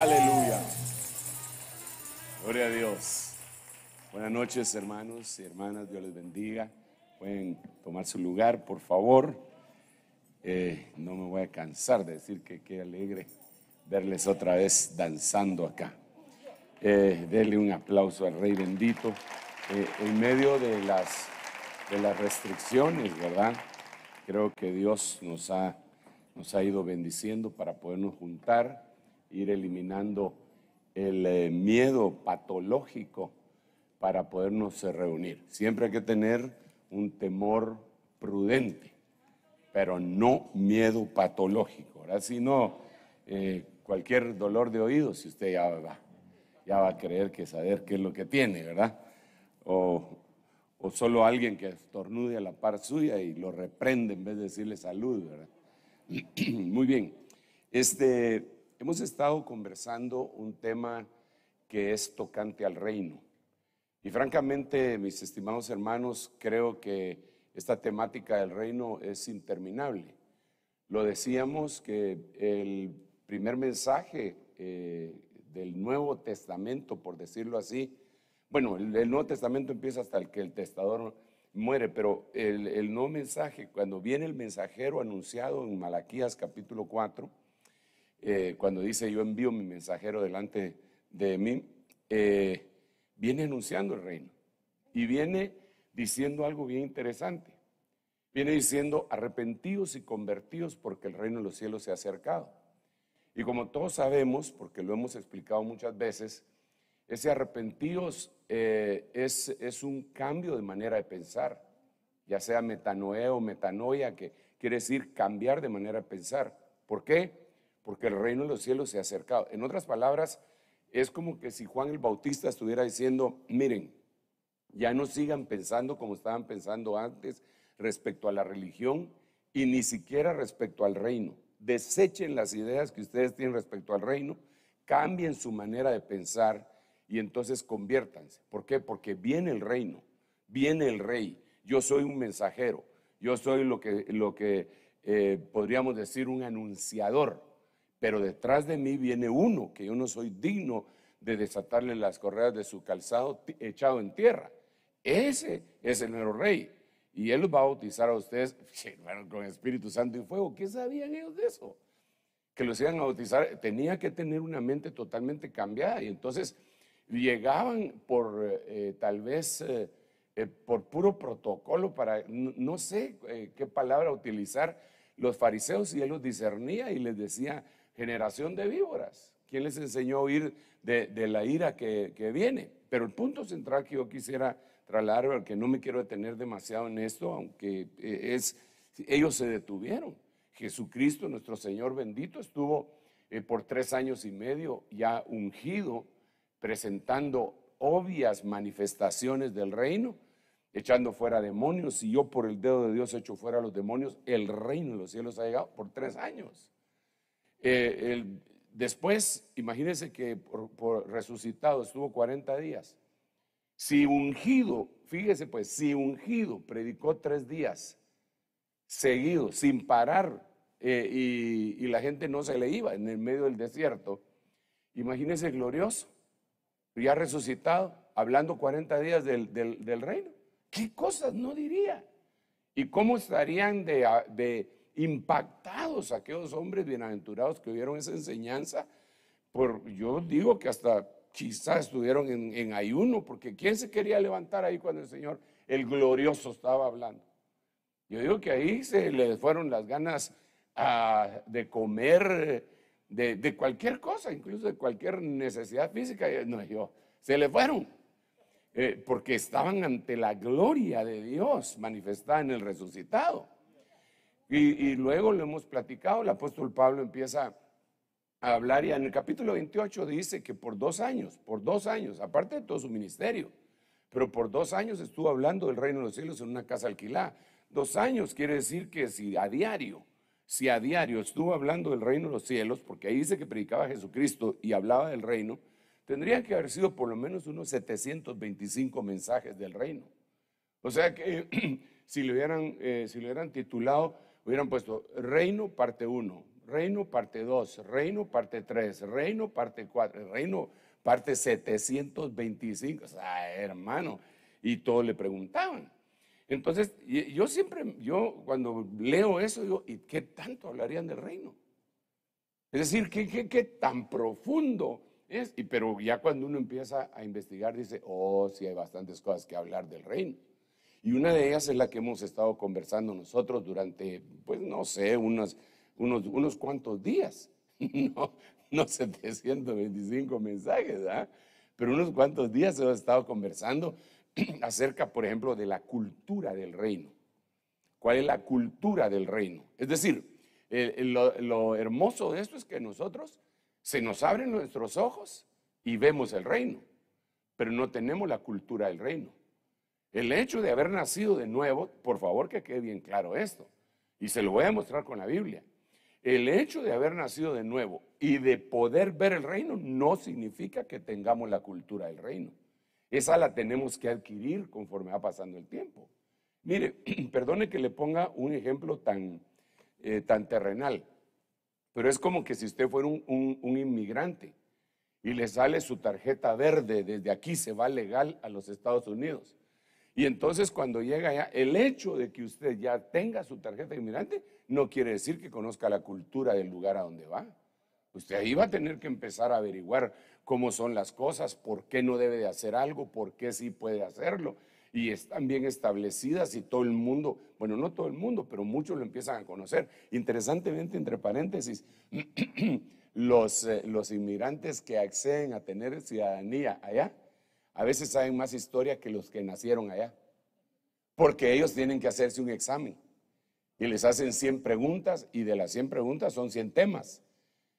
Aleluya. Gloria a Dios. Buenas noches, hermanos y hermanas. Dios les bendiga. Pueden tomar su lugar, por favor. Eh, no me voy a cansar de decir que qué alegre verles otra vez danzando acá. Eh, denle un aplauso al Rey bendito. Eh, en medio de las, de las restricciones, ¿verdad? Creo que Dios nos ha, nos ha ido bendiciendo para podernos juntar ir eliminando el eh, miedo patológico para podernos eh, reunir. Siempre hay que tener un temor prudente, pero no miedo patológico. Ahora si no, eh, cualquier dolor de oído, si usted ya va, ya va a creer que saber qué es lo que tiene, ¿verdad? O, o solo alguien que estornude a la par suya y lo reprende en vez de decirle salud, ¿verdad? Muy bien. Este, Hemos estado conversando un tema que es tocante al reino. Y francamente, mis estimados hermanos, creo que esta temática del reino es interminable. Lo decíamos que el primer mensaje eh, del Nuevo Testamento, por decirlo así, bueno, el, Nuevo Testamento empieza hasta el que el testador muere, pero el, el nuevo mensaje, cuando viene el mensajero anunciado en Malaquías capítulo 4, eh, cuando dice yo envío mi mensajero delante de mí, eh, viene anunciando el reino y viene diciendo algo bien interesante. Viene diciendo arrepentidos y convertidos porque el reino de los cielos se ha acercado. Y como todos sabemos, porque lo hemos explicado muchas veces, ese arrepentidos eh, es, es, un cambio de manera de pensar, ya sea metanoeo metanoia, que quiere decir cambiar de manera de pensar. ¿Por qué? porque el reino de los cielos se ha acercado. En otras palabras, es como que si Juan el Bautista estuviera diciendo, miren, ya no sigan pensando como estaban pensando antes respecto a la religión y ni siquiera respecto al reino. Desechen las ideas que ustedes tienen respecto al reino, cambien su manera de pensar y entonces conviértanse. ¿Por qué? Porque viene el reino, viene el rey. Yo soy un mensajero, yo soy lo que, lo que eh, podríamos decir un anunciador pero detrás de mí viene uno que yo no soy digno de desatarle las correas de su calzado echado en tierra. Ese es el nuevo rey. Y él los va a bautizar a ustedes con Espíritu Santo y fuego. ¿Qué sabían ellos de eso? Que los iban a bautizar. Tenía que tener una mente totalmente cambiada. Y entonces llegaban por eh, tal vez eh, eh, por puro protocolo para, no, no sé qué palabra utilizar, los fariseos y él los discernía y les decía, generación de víboras. ¿Quién les enseñó a huir de, la ira que, viene? Pero el punto central que yo quisiera trasladar, Que no me quiero detener demasiado en esto, aunque eh, es, ellos se detuvieron. Jesucristo, nuestro Señor bendito, estuvo eh, por tres años y medio ya ungido, presentando obvias manifestaciones del reino, echando fuera demonios. Si yo por el dedo de Dios echo fuera los demonios, el reino de los cielos ha llegado por tres años. Eh, después, imagínense que por, resucitado estuvo 40 días. Si ungido, fíjese pues, si ungido predicó tres días seguido, sin parar, eh, y, la gente no se le iba en el medio del desierto, Imagínense glorioso, ya resucitado, hablando 40 días del, reino. ¿Qué cosas no diría? ¿Y cómo estarían de, de impactados aquellos hombres bienaventurados que vieron esa enseñanza. Por, yo digo que hasta quizás estuvieron en, ayuno, porque ¿quién se quería levantar ahí cuando el Señor, el glorioso, estaba hablando? Yo digo que ahí se les fueron las ganas ah, de comer, de, cualquier cosa, incluso de cualquier necesidad física. No, se le fueron, eh, porque estaban ante la gloria de Dios manifestada en el resucitado. Y, luego lo hemos platicado, el apóstol Pablo empieza a hablar y en el capítulo 28 dice que por dos años, por dos años, aparte de todo su ministerio, pero por dos años estuvo hablando del reino de los cielos en una casa alquilada. Dos años quiere decir que si a diario, si a diario estuvo hablando del reino de los cielos, porque ahí dice que predicaba Jesucristo y hablaba del reino, tendrían que haber sido por lo menos unos 725 mensajes del reino. O sea que si le hubieran, eh, si lo hubieran titulado Hubieran puesto reino parte 1, reino parte 2, reino parte 3, reino parte 4, reino parte 725. O sea, hermano. Y todos le preguntaban. Entonces, yo siempre, yo cuando leo eso, digo, ¿y qué tanto hablarían del reino? Es decir, ¿qué, qué, qué tan profundo es? Y, pero ya cuando uno empieza a investigar, dice, oh, sí hay bastantes cosas que hablar del reino. Y una de ellas es la que hemos estado conversando nosotros durante, pues no sé, unos, unos, unos cuantos días. No, no 125 mensajes, ¿ah? pero unos cuantos días hemos estado conversando acerca, por ejemplo, de la cultura del reino. ¿Cuál es la cultura del reino? Es decir, lo hermoso de esto es que nosotros se nos abren nuestros ojos y vemos el reino, pero no tenemos la cultura del reino. El hecho de haber nacido de nuevo, por favor que quede bien claro esto, y se lo voy a mostrar con la Biblia. El hecho de haber nacido de nuevo y de poder ver el reino no significa que tengamos la cultura del reino. Esa la tenemos que adquirir conforme va pasando el tiempo. Mire, perdone que le ponga un ejemplo tan, eh, tan terrenal, pero es como que si usted fuera un, un inmigrante y le sale su tarjeta verde, desde aquí se va legal a los Estados Unidos y entonces cuando llega ya, el hecho de que usted ya tenga su tarjeta inmigrante no quiere decir que conozca la cultura del lugar a donde va. Usted ahí va a tener que empezar a averiguar cómo son las cosas, por qué no debe de hacer algo, por qué sí puede hacerlo. Y están bien establecidas y todo el mundo, bueno, no todo el mundo, pero muchos lo empiezan a conocer. Interesantemente, entre paréntesis, los, eh, los inmigrantes que acceden a tener ciudadanía allá, a veces saben más historia que los que nacieron allá, porque ellos tienen que hacerse un examen y les hacen 100 preguntas y de las 100 preguntas son 100 temas.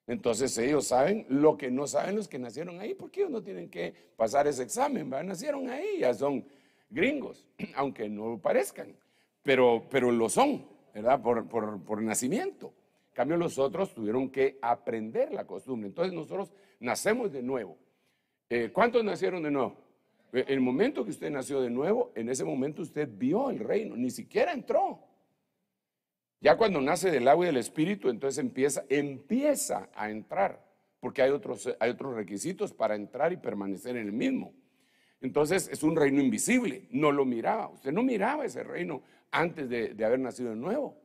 Entonces ellos saben lo que no saben los que nacieron ahí, porque ellos no tienen que pasar ese examen, ¿verdad? nacieron ahí, ya son gringos, aunque no parezcan, pero, pero lo son, ¿verdad? Por, por, nacimiento. En cambio, los otros tuvieron que aprender la costumbre. Entonces nosotros nacemos de nuevo. Eh, ¿Cuántos nacieron de nuevo? El momento que usted nació de nuevo, en ese momento usted vio el reino, ni siquiera entró. Ya cuando nace del agua y del espíritu, entonces empieza, a entrar, porque hay otros, requisitos para entrar y permanecer en el mismo. Entonces es un reino invisible, no lo miraba. Usted no miraba ese reino antes de, haber nacido de nuevo.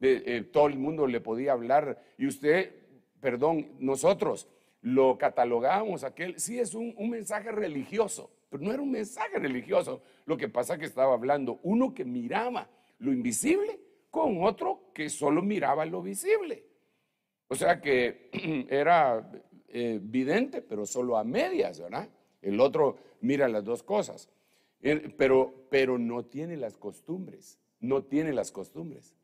Eh, todo el mundo le podía hablar y usted, perdón, nosotros lo catalogábamos aquel, sí es un mensaje religioso, pero no era un mensaje religioso. Lo que pasa que estaba hablando uno que miraba lo invisible con otro que solo miraba lo visible. O sea que era eh, vidente, pero solo a medias, ¿verdad? El otro mira las dos cosas, eh, pero, no tiene las costumbres, no tiene las costumbres.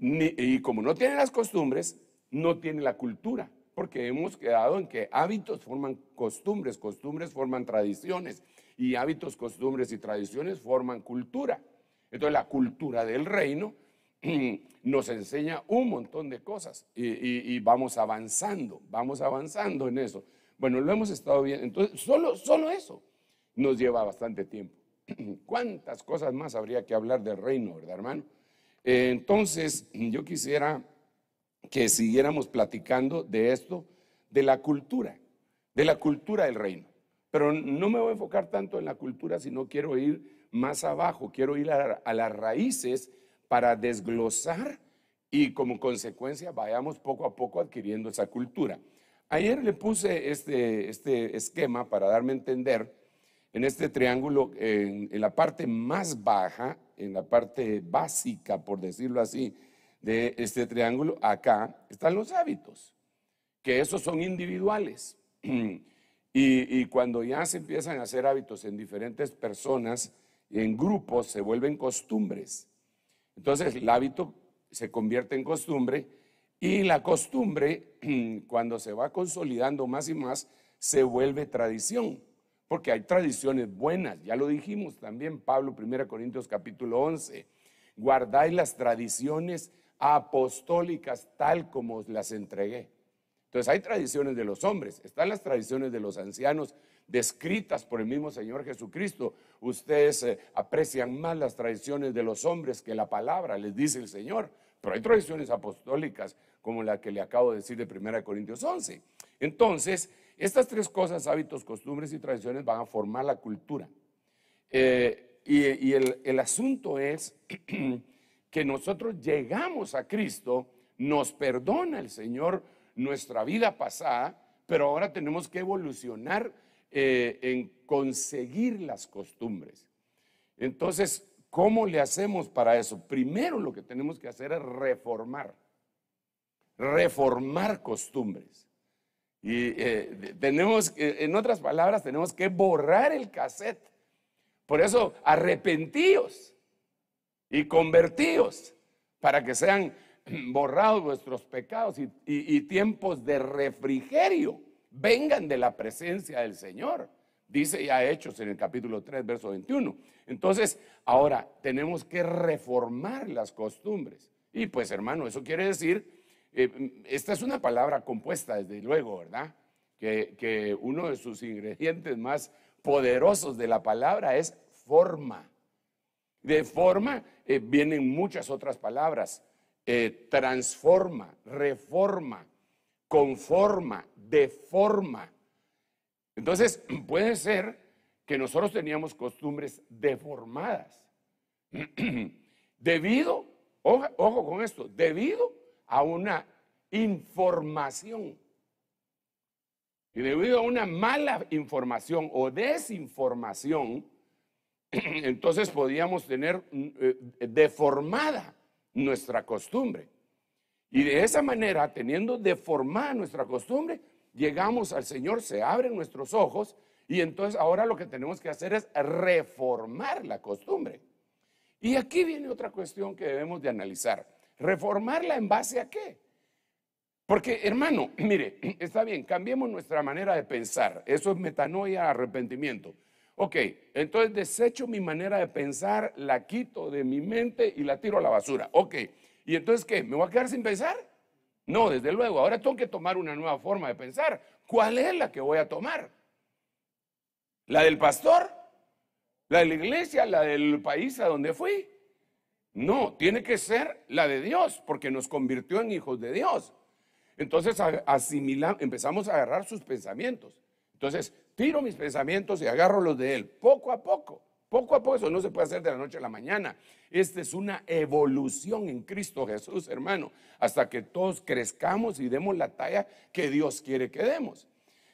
y como no tiene las costumbres, no tiene la cultura porque hemos quedado en que hábitos forman costumbres, costumbres forman tradiciones y hábitos, costumbres y tradiciones forman cultura. Entonces la cultura del reino nos enseña un montón de cosas y, vamos avanzando, vamos avanzando en eso. Bueno, lo hemos estado viendo. Entonces, solo, solo eso nos lleva bastante tiempo. ¿Cuántas cosas más habría que hablar del reino, verdad, hermano? Eh, entonces, yo quisiera que siguiéramos platicando de esto, de la cultura, de la cultura del reino. Pero no me voy a enfocar tanto en la cultura, sino quiero ir más abajo, quiero ir a, las raíces para desglosar y como consecuencia vayamos poco a poco adquiriendo esa cultura. Ayer le puse este, este esquema para darme a entender en este triángulo, en la parte más baja, en la parte básica, por decirlo así, de este triángulo, acá están los hábitos, que esos son individuales. Y, cuando ya se empiezan a hacer hábitos en diferentes personas, en grupos, se vuelven costumbres. Entonces el hábito se convierte en costumbre y la costumbre, cuando se va consolidando más y más, se vuelve tradición, porque hay tradiciones buenas, ya lo dijimos también Pablo 1 Corintios capítulo 11, guardáis las tradiciones apostólicas tal como las entregué. Entonces hay tradiciones de los hombres, están las tradiciones de los ancianos descritas por el mismo Señor Jesucristo. Ustedes eh, aprecian más las tradiciones de los hombres que la palabra, les dice el Señor. Pero hay tradiciones apostólicas como la que le acabo de decir de 1 Corintios 11. Entonces, estas tres cosas, hábitos, costumbres y tradiciones, van a formar la cultura. Eh, y, el, el asunto es que nosotros llegamos a Cristo, nos perdona el Señor nuestra vida pasada, pero ahora tenemos que evolucionar eh, en conseguir las costumbres. Entonces, ¿cómo le hacemos para eso? Primero lo que tenemos que hacer es reformar, reformar costumbres. Y eh, tenemos, en otras palabras, tenemos que borrar el cassette. Por eso, arrepentíos y convertidos para que sean borrados vuestros pecados y, tiempos de refrigerio vengan de la presencia del Señor. Dice ya Hechos en el capítulo 3, verso 21. Entonces, ahora tenemos que reformar las costumbres. Y pues hermano, eso quiere decir, eh, mm, esta es una palabra compuesta desde luego, ¿verdad? que uno de sus ingredientes más poderosos de la palabra es forma. De forma eh, vienen muchas otras palabras. Eh, transforma, reforma, conforma, deforma. Entonces, puede ser que nosotros teníamos costumbres deformadas. debido, ojo con esto, debido a una información. Y debido a una mala información o desinformación, entonces podíamos tener eh, deformada nuestra costumbre. Y de esa manera, teniendo deformada nuestra costumbre, llegamos al Señor, se abren nuestros ojos y entonces ahora lo que tenemos que hacer es reformar la costumbre. Y aquí viene otra cuestión que debemos de analizar. ¿Reformarla en base a qué? Porque, hermano, mire, está bien, cambiemos nuestra manera de pensar. Eso es metanoia, arrepentimiento. Ok, entonces desecho mi manera de pensar, la quito de mi mente y la tiro a la basura. Ok, ¿y entonces qué? ¿Me voy a quedar sin pensar? No, desde luego, ahora tengo que tomar una nueva forma de pensar. ¿Cuál es la que voy a tomar? ¿La del pastor? ¿La de la iglesia? ¿La del país a donde fui? No, tiene que ser la de Dios, porque nos convirtió en hijos de Dios. Entonces empezamos a agarrar sus pensamientos. Entonces, tiro mis pensamientos y agarro los de Él, poco a poco, poco a poco, eso no se puede hacer de la noche a la mañana. Esta es una evolución en Cristo Jesús, hermano, hasta que todos crezcamos y demos la talla que Dios quiere que demos.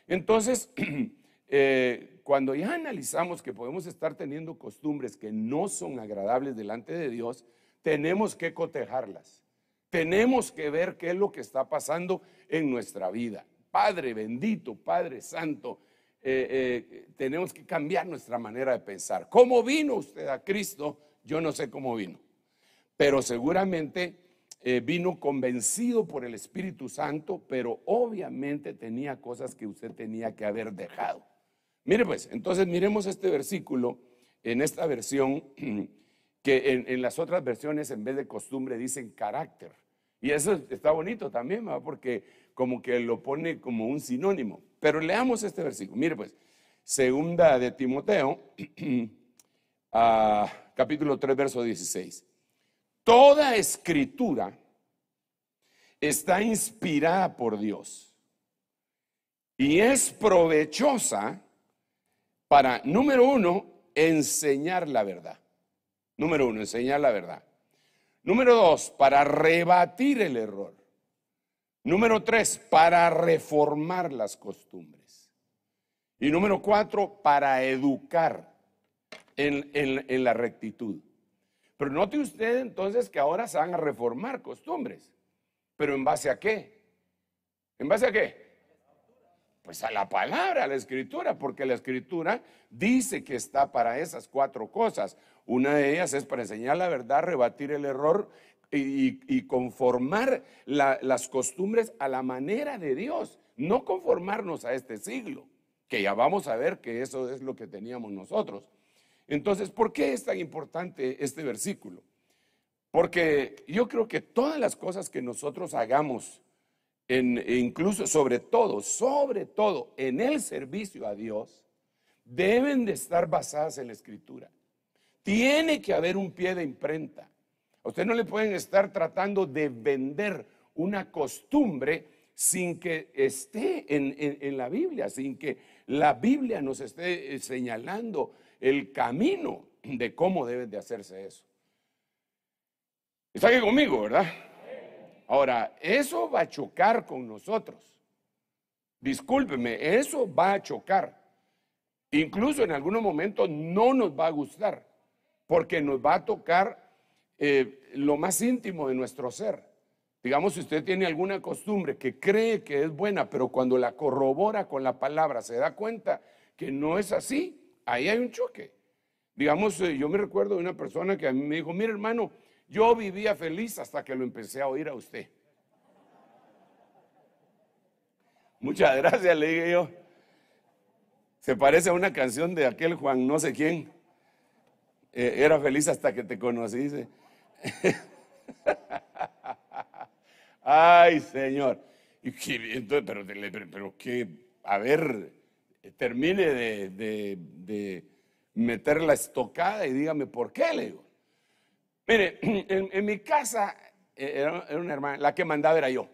Entonces, eh, cuando ya analizamos que podemos estar teniendo costumbres que no son agradables delante de Dios, tenemos que cotejarlas. Tenemos que ver qué es lo que está pasando en nuestra vida. Padre bendito, Padre santo, eh, eh, tenemos que cambiar nuestra manera de pensar. ¿Cómo vino usted a Cristo? Yo no sé cómo vino, pero seguramente eh, vino convencido por el Espíritu Santo, pero obviamente tenía cosas que usted tenía que haber dejado. Mire pues, entonces miremos este versículo en esta versión, que en, las otras versiones en vez de costumbre dicen carácter. Y eso está bonito también, ¿verdad? porque como que lo pone como un sinónimo. Pero leamos este versículo. Mire pues, segunda de Timoteo, ah, capítulo 3, verso 16. Toda escritura está inspirada por Dios y es provechosa para, número uno, enseñar la verdad. Número uno, enseñar la verdad. Número dos, para rebatir el error. Número tres, para reformar las costumbres. Y número cuatro, para educar en, la rectitud. Pero note usted entonces que ahora se van a reformar costumbres. ¿Pero en base a qué? ¿En base a qué? Pues a la palabra, a la escritura, porque la escritura dice que está para esas cuatro cosas. Una de ellas es para enseñar la verdad, rebatir el error, y, conformar las costumbres a la manera de Dios, no conformarnos a este siglo, que ya vamos a ver que eso es lo que teníamos nosotros. Entonces, ¿por qué es tan importante este versículo? Porque yo creo que todas las cosas que nosotros hagamos, e incluso sobre todo, sobre todo en el servicio a Dios, deben de estar basadas en la escritura. Tiene que haber un pie de imprenta usted no le pueden estar tratando de vender una costumbre sin que esté en, la Biblia, sin que la Biblia nos esté eh, señalando el camino de cómo debe de hacerse eso. Está aquí conmigo, ¿verdad? Ahora, eso va a chocar con nosotros. Discúlpeme, eso va a chocar. Incluso en algunos momentos no nos va a gustar, porque nos va a tocar eh, lo más íntimo de nuestro ser. Digamos, si usted tiene alguna costumbre que cree que es buena, pero cuando la corrobora con la palabra se da cuenta que no es así, ahí hay un choque. Digamos, eh, yo me recuerdo de una persona que a mí me dijo, Mira hermano, yo vivía feliz hasta que lo empecé a oír a usted. Muchas gracias, le dije yo. Se parece a una canción de aquel Juan no sé quién. Eh, era feliz hasta que te conocí, dice. Ay, Señor. pero, pero, que, a ver, termine de, meter la estocada y dígame por qué, le digo. Mire, en, mi casa eh, era, una hermana, la que mandaba era yo.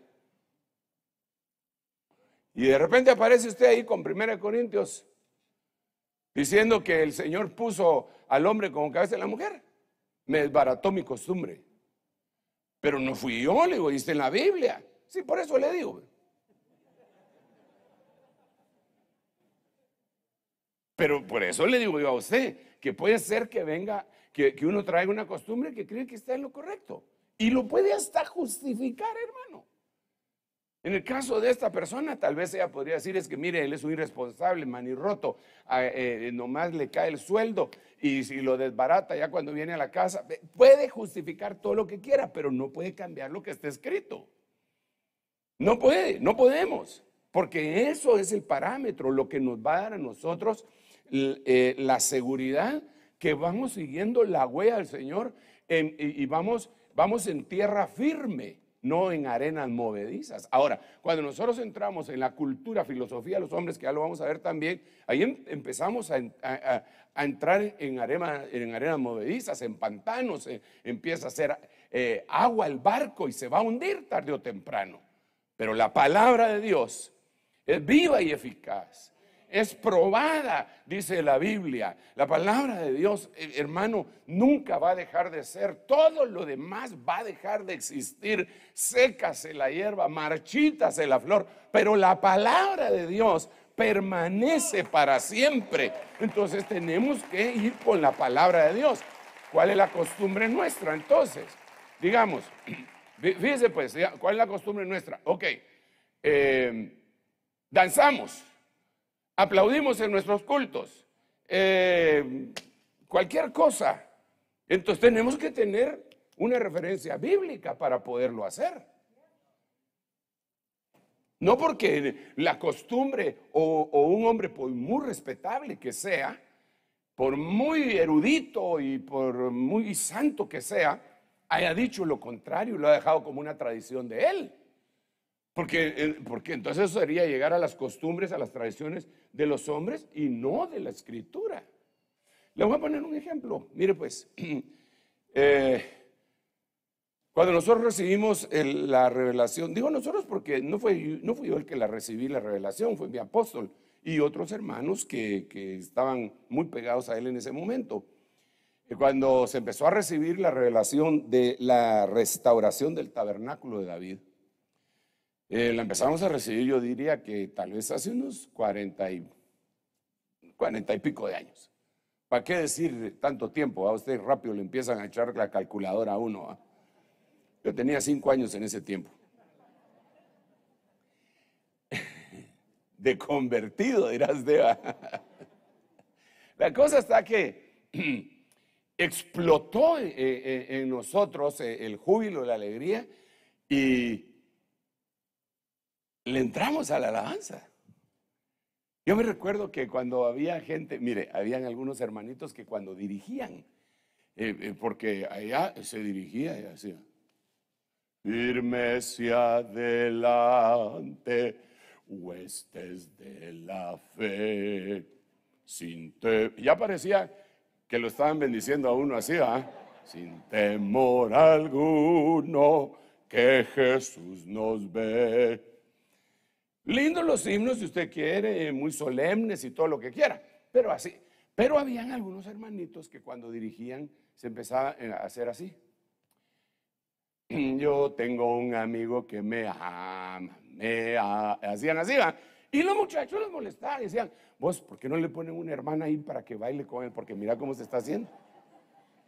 Y de repente aparece usted ahí con Primera Corintios diciendo que el Señor puso al hombre como cabeza de la mujer me desbarató mi costumbre. Pero no fui yo, le digo, dice en la Biblia. Sí, por eso le digo. Pero por eso le digo yo a usted, que puede ser que venga, que, que uno traiga una costumbre que cree que está en lo correcto. Y lo puede hasta justificar, hermano. En el caso de esta persona, tal vez ella podría decir es que, mire, él es un irresponsable, manirroto, eh, nomás le cae el sueldo y si lo desbarata ya cuando viene a la casa, puede justificar todo lo que quiera, pero no puede cambiar lo que está escrito. No puede, no podemos, porque eso es el parámetro, lo que nos va a dar a nosotros eh, la seguridad que vamos siguiendo la huella del Señor y, vamos, vamos en tierra firme no en arenas movedizas. Ahora, cuando nosotros entramos en la cultura, filosofía los hombres, que ya lo vamos a ver también, ahí em, empezamos a, entrar en, arenas movedizas, en pantanos, eh, empieza a hacer eh, agua el barco y se va a hundir tarde o temprano. Pero la palabra de Dios es viva y eficaz es probada, dice la Biblia. La palabra de Dios, eh, hermano, nunca va a dejar de ser. Todo lo demás va a dejar de existir. Sécase la hierba, marchítase la flor, pero la palabra de Dios permanece para siempre. Entonces tenemos que ir con la palabra de Dios. ¿Cuál es la costumbre nuestra entonces? Digamos, fíjese pues, ¿cuál es la costumbre nuestra? Ok, eh, danzamos aplaudimos en nuestros cultos, eh, cualquier cosa. Entonces tenemos que tener una referencia bíblica para poderlo hacer. No porque la costumbre o, un hombre por muy respetable que sea, por muy erudito y por muy santo que sea, haya dicho lo contrario, y lo ha dejado como una tradición de él. Porque, eh, porque entonces eso sería llegar a las costumbres, a las tradiciones de los hombres y no de la escritura. Le voy a poner un ejemplo. Mire pues, eh, cuando nosotros recibimos la revelación, digo nosotros porque no, fue, no fui yo el que la recibí, la revelación, fue mi apóstol y otros hermanos que, que estaban muy pegados a él en ese momento. cuando se empezó a recibir la revelación de la restauración del tabernáculo de David, eh, la empezamos a recibir, yo diría que tal vez hace unos 40 y, y pico de años. ¿Para qué decir tanto tiempo? A ah, usted rápido le empiezan a echar la calculadora a uno. Ah. Yo tenía cinco años en ese tiempo. De convertido, dirás Deba. La cosa está que explotó eh, eh, en nosotros el júbilo, la alegría y le entramos a la alabanza. Yo me recuerdo que cuando había gente, mire, habían algunos hermanitos que cuando dirigían, eh, eh, porque allá se dirigía y hacía, firme hacia adelante, huestes de la fe, sin ya parecía que lo estaban bendiciendo a uno así, ¿ah? sin temor alguno, que Jesús nos ve Lindos los himnos, si usted quiere, eh, muy solemnes y todo lo que quiera, pero así. Pero habían algunos hermanitos que cuando dirigían se empezaba eh, a hacer así. Yo tengo un amigo que me ama, me hacían así, Y los muchachos les molestaban, decían, vos, ¿por qué no le ponen una hermana ahí para que baile con él? Porque mira cómo se está haciendo.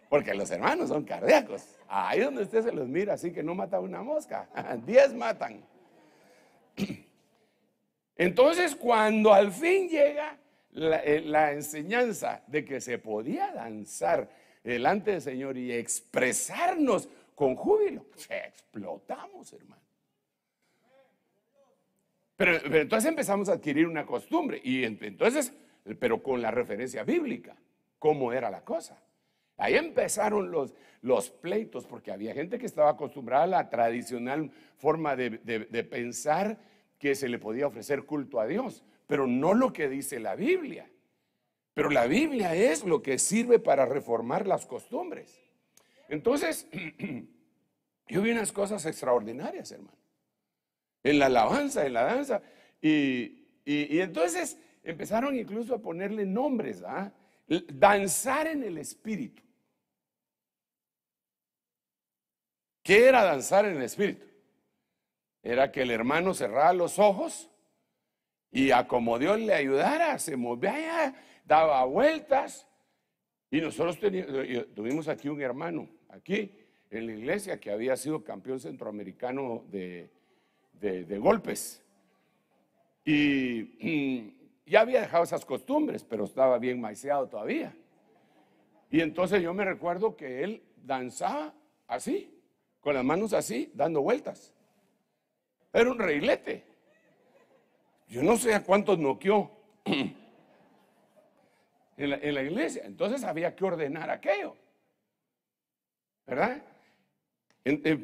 Porque los hermanos son cardíacos. Ahí donde usted se los mira, así que no mata una mosca. Diez matan. Entonces, cuando al fin llega eh, la, enseñanza de que se podía danzar delante del Señor y expresarnos con júbilo, pues, explotamos, hermano. Pero, entonces empezamos a adquirir una costumbre, y entonces, pero con la referencia bíblica, cómo era la cosa. Ahí empezaron los, pleitos, porque había gente que estaba acostumbrada a la tradicional forma de, de pensar que se le podía ofrecer culto a Dios, pero no lo que dice la Biblia. Pero la Biblia es lo que sirve para reformar las costumbres. Entonces, yo vi unas cosas extraordinarias, hermano. En la alabanza, en la danza. Y, entonces empezaron incluso a ponerle nombres, ¿ah? Danzar en el espíritu. ¿Qué era danzar en el espíritu? era que el hermano cerraba los ojos y a como Dios le ayudara, se movía, daba vueltas. Y nosotros tuvimos aquí un hermano, aquí en la iglesia, que había sido campeón centroamericano de, golpes. Y mm, ya había dejado esas costumbres, pero estaba bien maiseado todavía. Y entonces yo me recuerdo que él danzaba así, con las manos así, dando vueltas. Era un reilete. Yo no sé a cuántos noqueó en, la, en la iglesia. Entonces había que ordenar aquello. ¿Verdad?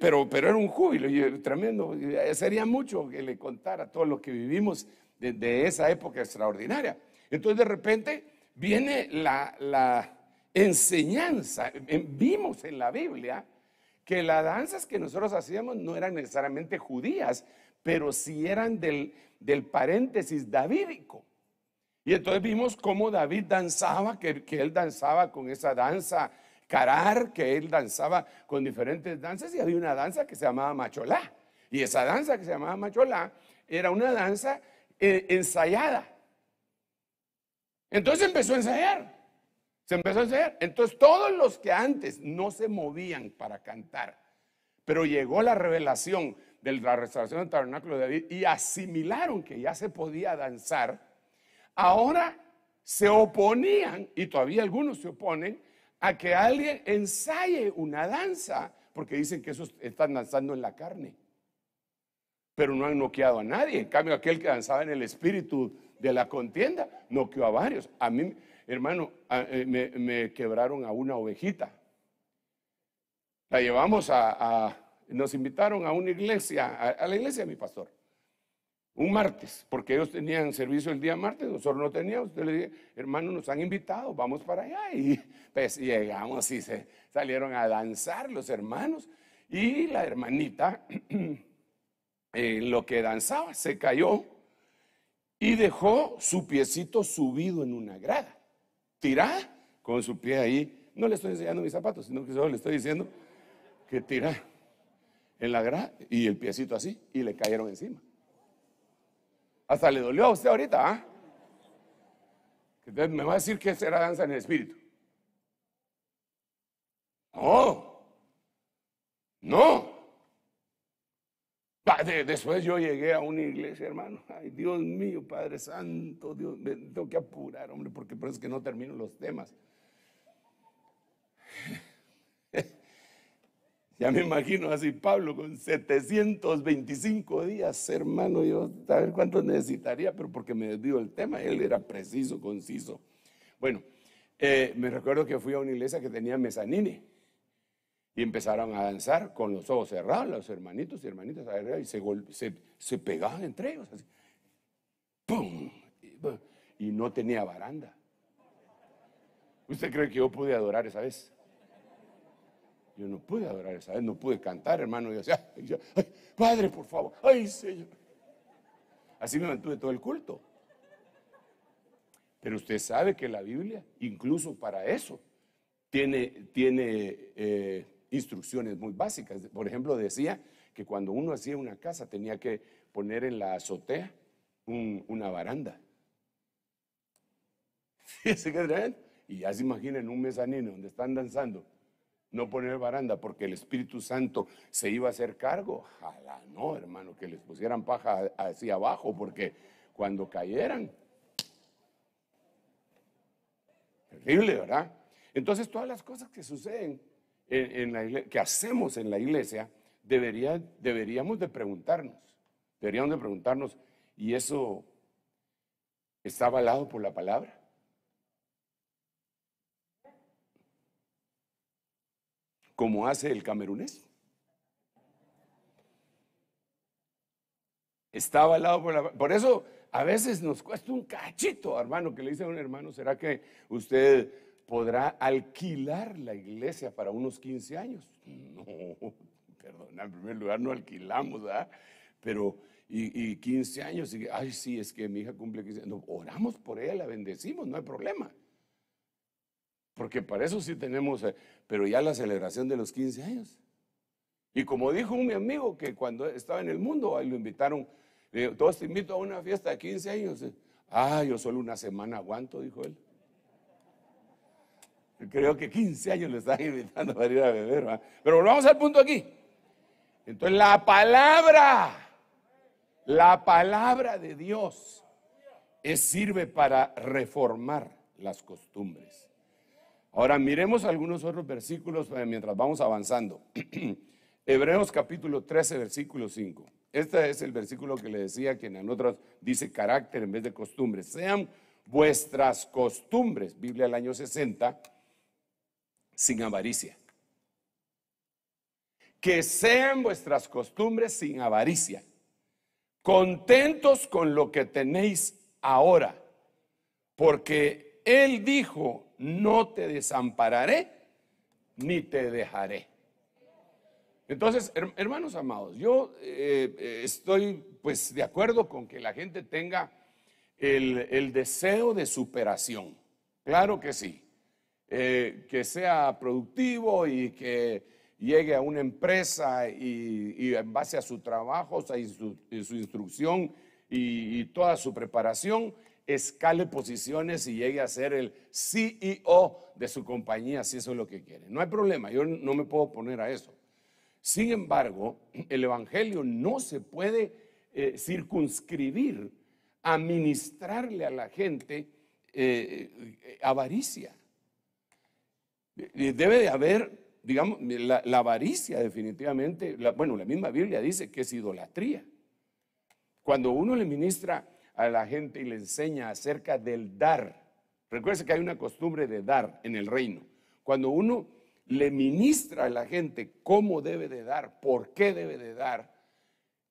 Pero, pero, era un júbilo y eh, tremendo. Eh, sería mucho que le contara todo lo que vivimos de, esa época extraordinaria. Entonces de repente viene la enseñanza. Vimos en la Biblia que las danzas que nosotros hacíamos no eran necesariamente judías, pero sí eran del, paréntesis davídico. Y entonces vimos cómo David danzaba, que, que, él danzaba con esa danza carar, que él danzaba con diferentes danzas y había una danza que se llamaba macholá. Y esa danza que se llamaba macholá era una danza eh, ensayada. Entonces empezó a ensayar. Se empezó a hacer. Entonces todos los que antes no se movían para cantar, pero llegó la revelación de la restauración del tabernáculo de David y asimilaron que ya se podía danzar, ahora se oponían, y todavía algunos se oponen, a que alguien ensaye una danza, porque dicen que esos están danzando en la carne. Pero no han noqueado a nadie. En cambio, aquel que danzaba en el espíritu de la contienda, noqueó a varios. A mí, hermano, eh, me, quebraron a una ovejita. La llevamos a, nos invitaron a una iglesia, a, la iglesia de mi pastor un martes, porque ellos tenían servicio el día martes, nosotros no teníamos. Usted le dije, hermano, nos han invitado, vamos para allá. Y pues llegamos y se salieron a danzar los hermanos. Y la hermanita, en eh, lo que danzaba, se cayó y dejó su piecito subido en una grada. Tira con su pie ahí. No le estoy enseñando mis zapatos, sino que solo le estoy diciendo que tira en la grada y el piecito así y le cayeron encima. Hasta le dolió a usted ahorita, ¿ah? me va a decir que será danza en el espíritu. No, no, Ah, después yo llegué a una iglesia, hermano. Ay, Dios mío, Padre Santo, Dios, me tengo que apurar, hombre, porque por eso es que no termino los temas. ya me imagino así, Pablo, con 725 días, hermano, yo a ver cuántos necesitaría, pero porque me desvío el tema, él era preciso, conciso. Bueno, eh, me recuerdo que fui a una iglesia que tenía mezanine. Y empezaron a danzar con los ojos cerrados, los hermanitos y hermanitas, y se, se, pegaban entre ellos. Así. ¡Pum! Y no tenía baranda. ¿Usted cree que yo pude adorar esa vez? Yo no pude adorar esa vez, no pude cantar, hermano. Yo decía, Padre, por favor, ay, Señor. Así me mantuve todo el culto. Pero usted sabe que la Biblia, incluso para eso, tiene, tiene eh, instrucciones muy básicas. Por ejemplo, decía que cuando uno hacía una casa tenía que poner en la azotea una baranda. Y ya se imaginen un mezanino donde están danzando. No poner baranda porque el Espíritu Santo se iba a hacer cargo. Ojalá no, hermano, que les pusieran paja hacia abajo porque cuando cayeran. Terrible, ¿verdad? Entonces todas las cosas que suceden en, que hacemos en la iglesia, debería, deberíamos de preguntarnos, deberíamos de preguntarnos, ¿y eso está avalado por la palabra? Como hace el camerunés. Está avalado por la Por eso a veces nos cuesta un cachito, hermano, que le dice a un hermano, ¿será que usted podrá alquilar la iglesia para unos 15 años. No, perdona, en primer lugar no alquilamos, ¿verdad? Pero, y, 15 años, y, ay, sí, es que mi hija cumple 15 años. No, oramos por ella, la bendecimos, no hay problema. Porque para eso sí tenemos, eh, pero ya la celebración de los 15 años. Y como dijo un mi amigo que cuando estaba en el mundo, ahí lo invitaron, todos te invito a una fiesta de 15 años. Ah, yo solo una semana aguanto, dijo él creo que 15 años le están invitando a ir a beber. Pero volvamos al punto aquí. Entonces, la palabra, la palabra de Dios es, sirve para reformar las costumbres. Ahora miremos algunos otros versículos eh, mientras vamos avanzando. Hebreos capítulo 13, versículo 5. Este es el versículo que le decía que en otras dice carácter en vez de costumbres. Sean vuestras costumbres, Biblia del año 60, sin avaricia. Que sean vuestras costumbres sin avaricia, contentos con lo que tenéis ahora, porque Él dijo, no te desampararé ni te dejaré. Entonces, hermanos amados, yo eh, eh, estoy pues de acuerdo con que la gente tenga el deseo de superación. Claro que sí. Eh, que sea productivo y que llegue a una empresa y, en base a su trabajo, y su, instrucción y, toda su preparación, escale posiciones y llegue a ser el CEO de su compañía, si eso es lo que quiere. No hay problema, yo no me puedo poner a eso. Sin embargo, el Evangelio no se puede eh, circunscribir a ministrarle a la gente eh, avaricia. Debe de haber, digamos, la, avaricia definitivamente. bueno, la misma Biblia dice que es idolatría. Cuando uno le ministra a la gente y le enseña acerca del dar, recuerden que hay una costumbre de dar en el reino. Cuando uno le ministra a la gente cómo debe de dar, por qué debe de dar,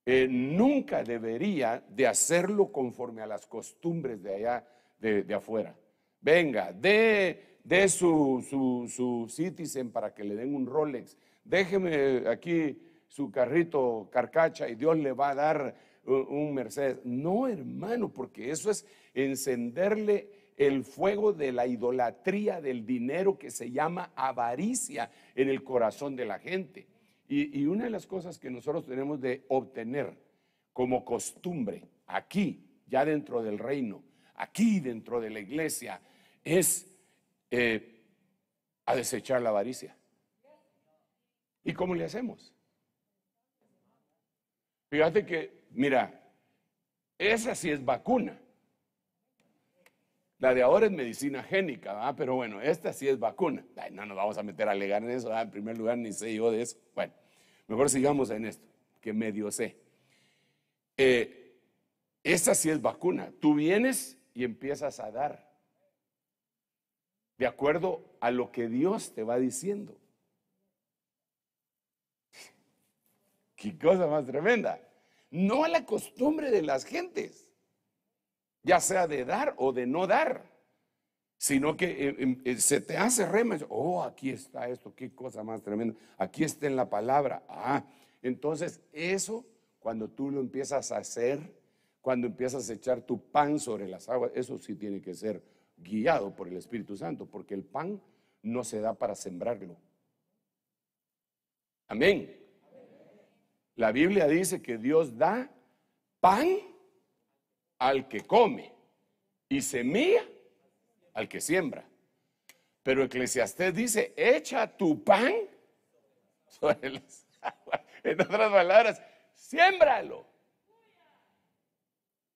eh, nunca debería de hacerlo conforme a las costumbres de allá, de, de afuera. Venga, dé de su, Citizen para que le den un Rolex, déjeme aquí su carrito carcacha y Dios le va a dar uh, un Mercedes. No, hermano, porque eso es encenderle el fuego de la idolatría del dinero que se llama avaricia en el corazón de la gente. Y, y, una de las cosas que nosotros tenemos de obtener como costumbre aquí, ya dentro del reino, aquí dentro de la iglesia, es eh, a desechar la avaricia. ¿Y cómo le hacemos? Fíjate que, mira, esa sí es vacuna. La de ahora es medicina génica, pero bueno, esta sí es vacuna. no nos vamos a meter a alegar en eso, en primer lugar, ni sé yo de eso. Bueno, mejor sigamos en esto, que medio sé. Eh, esta sí es vacuna. Tú vienes y empiezas a dar de acuerdo a lo que Dios te va diciendo. Qué cosa más tremenda. No a la costumbre de las gentes, ya sea de dar o de no dar, sino que eh, em, eh, se te hace remes. Oh, aquí está esto, qué cosa más tremenda. Aquí está en la palabra. Ah, entonces eso, cuando tú lo empiezas a hacer, cuando empiezas a echar tu pan sobre las aguas, eso sí tiene que ser guiado por el Espíritu Santo, porque el pan no se da para sembrarlo. Amén. La Biblia dice que Dios da pan al que come y semilla al que siembra. Pero Eclesiastés dice, echa tu pan sobre las aguas. En otras palabras, siémbralo.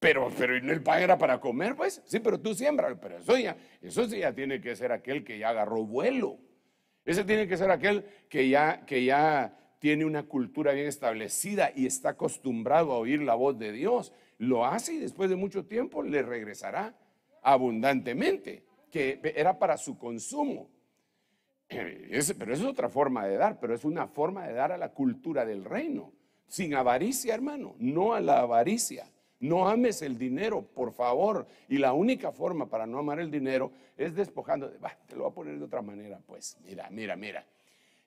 Pero, pero el pan era para comer, pues. Sí, pero tú siembra. Pero eso ya, eso sí ya tiene que ser aquel que ya agarró vuelo. Ese tiene que ser aquel que ya, que ya tiene una cultura bien establecida y está acostumbrado a oír la voz de Dios. Lo hace y después de mucho tiempo le regresará abundantemente, que era para su consumo. Pero pero es otra forma de dar, pero es una forma de dar a la cultura del reino, sin avaricia, hermano, no a la avaricia. No ames el dinero, por favor. Y la única forma para no amar el dinero es despojando. te lo voy a poner de otra manera, pues. Mira, mira, mira.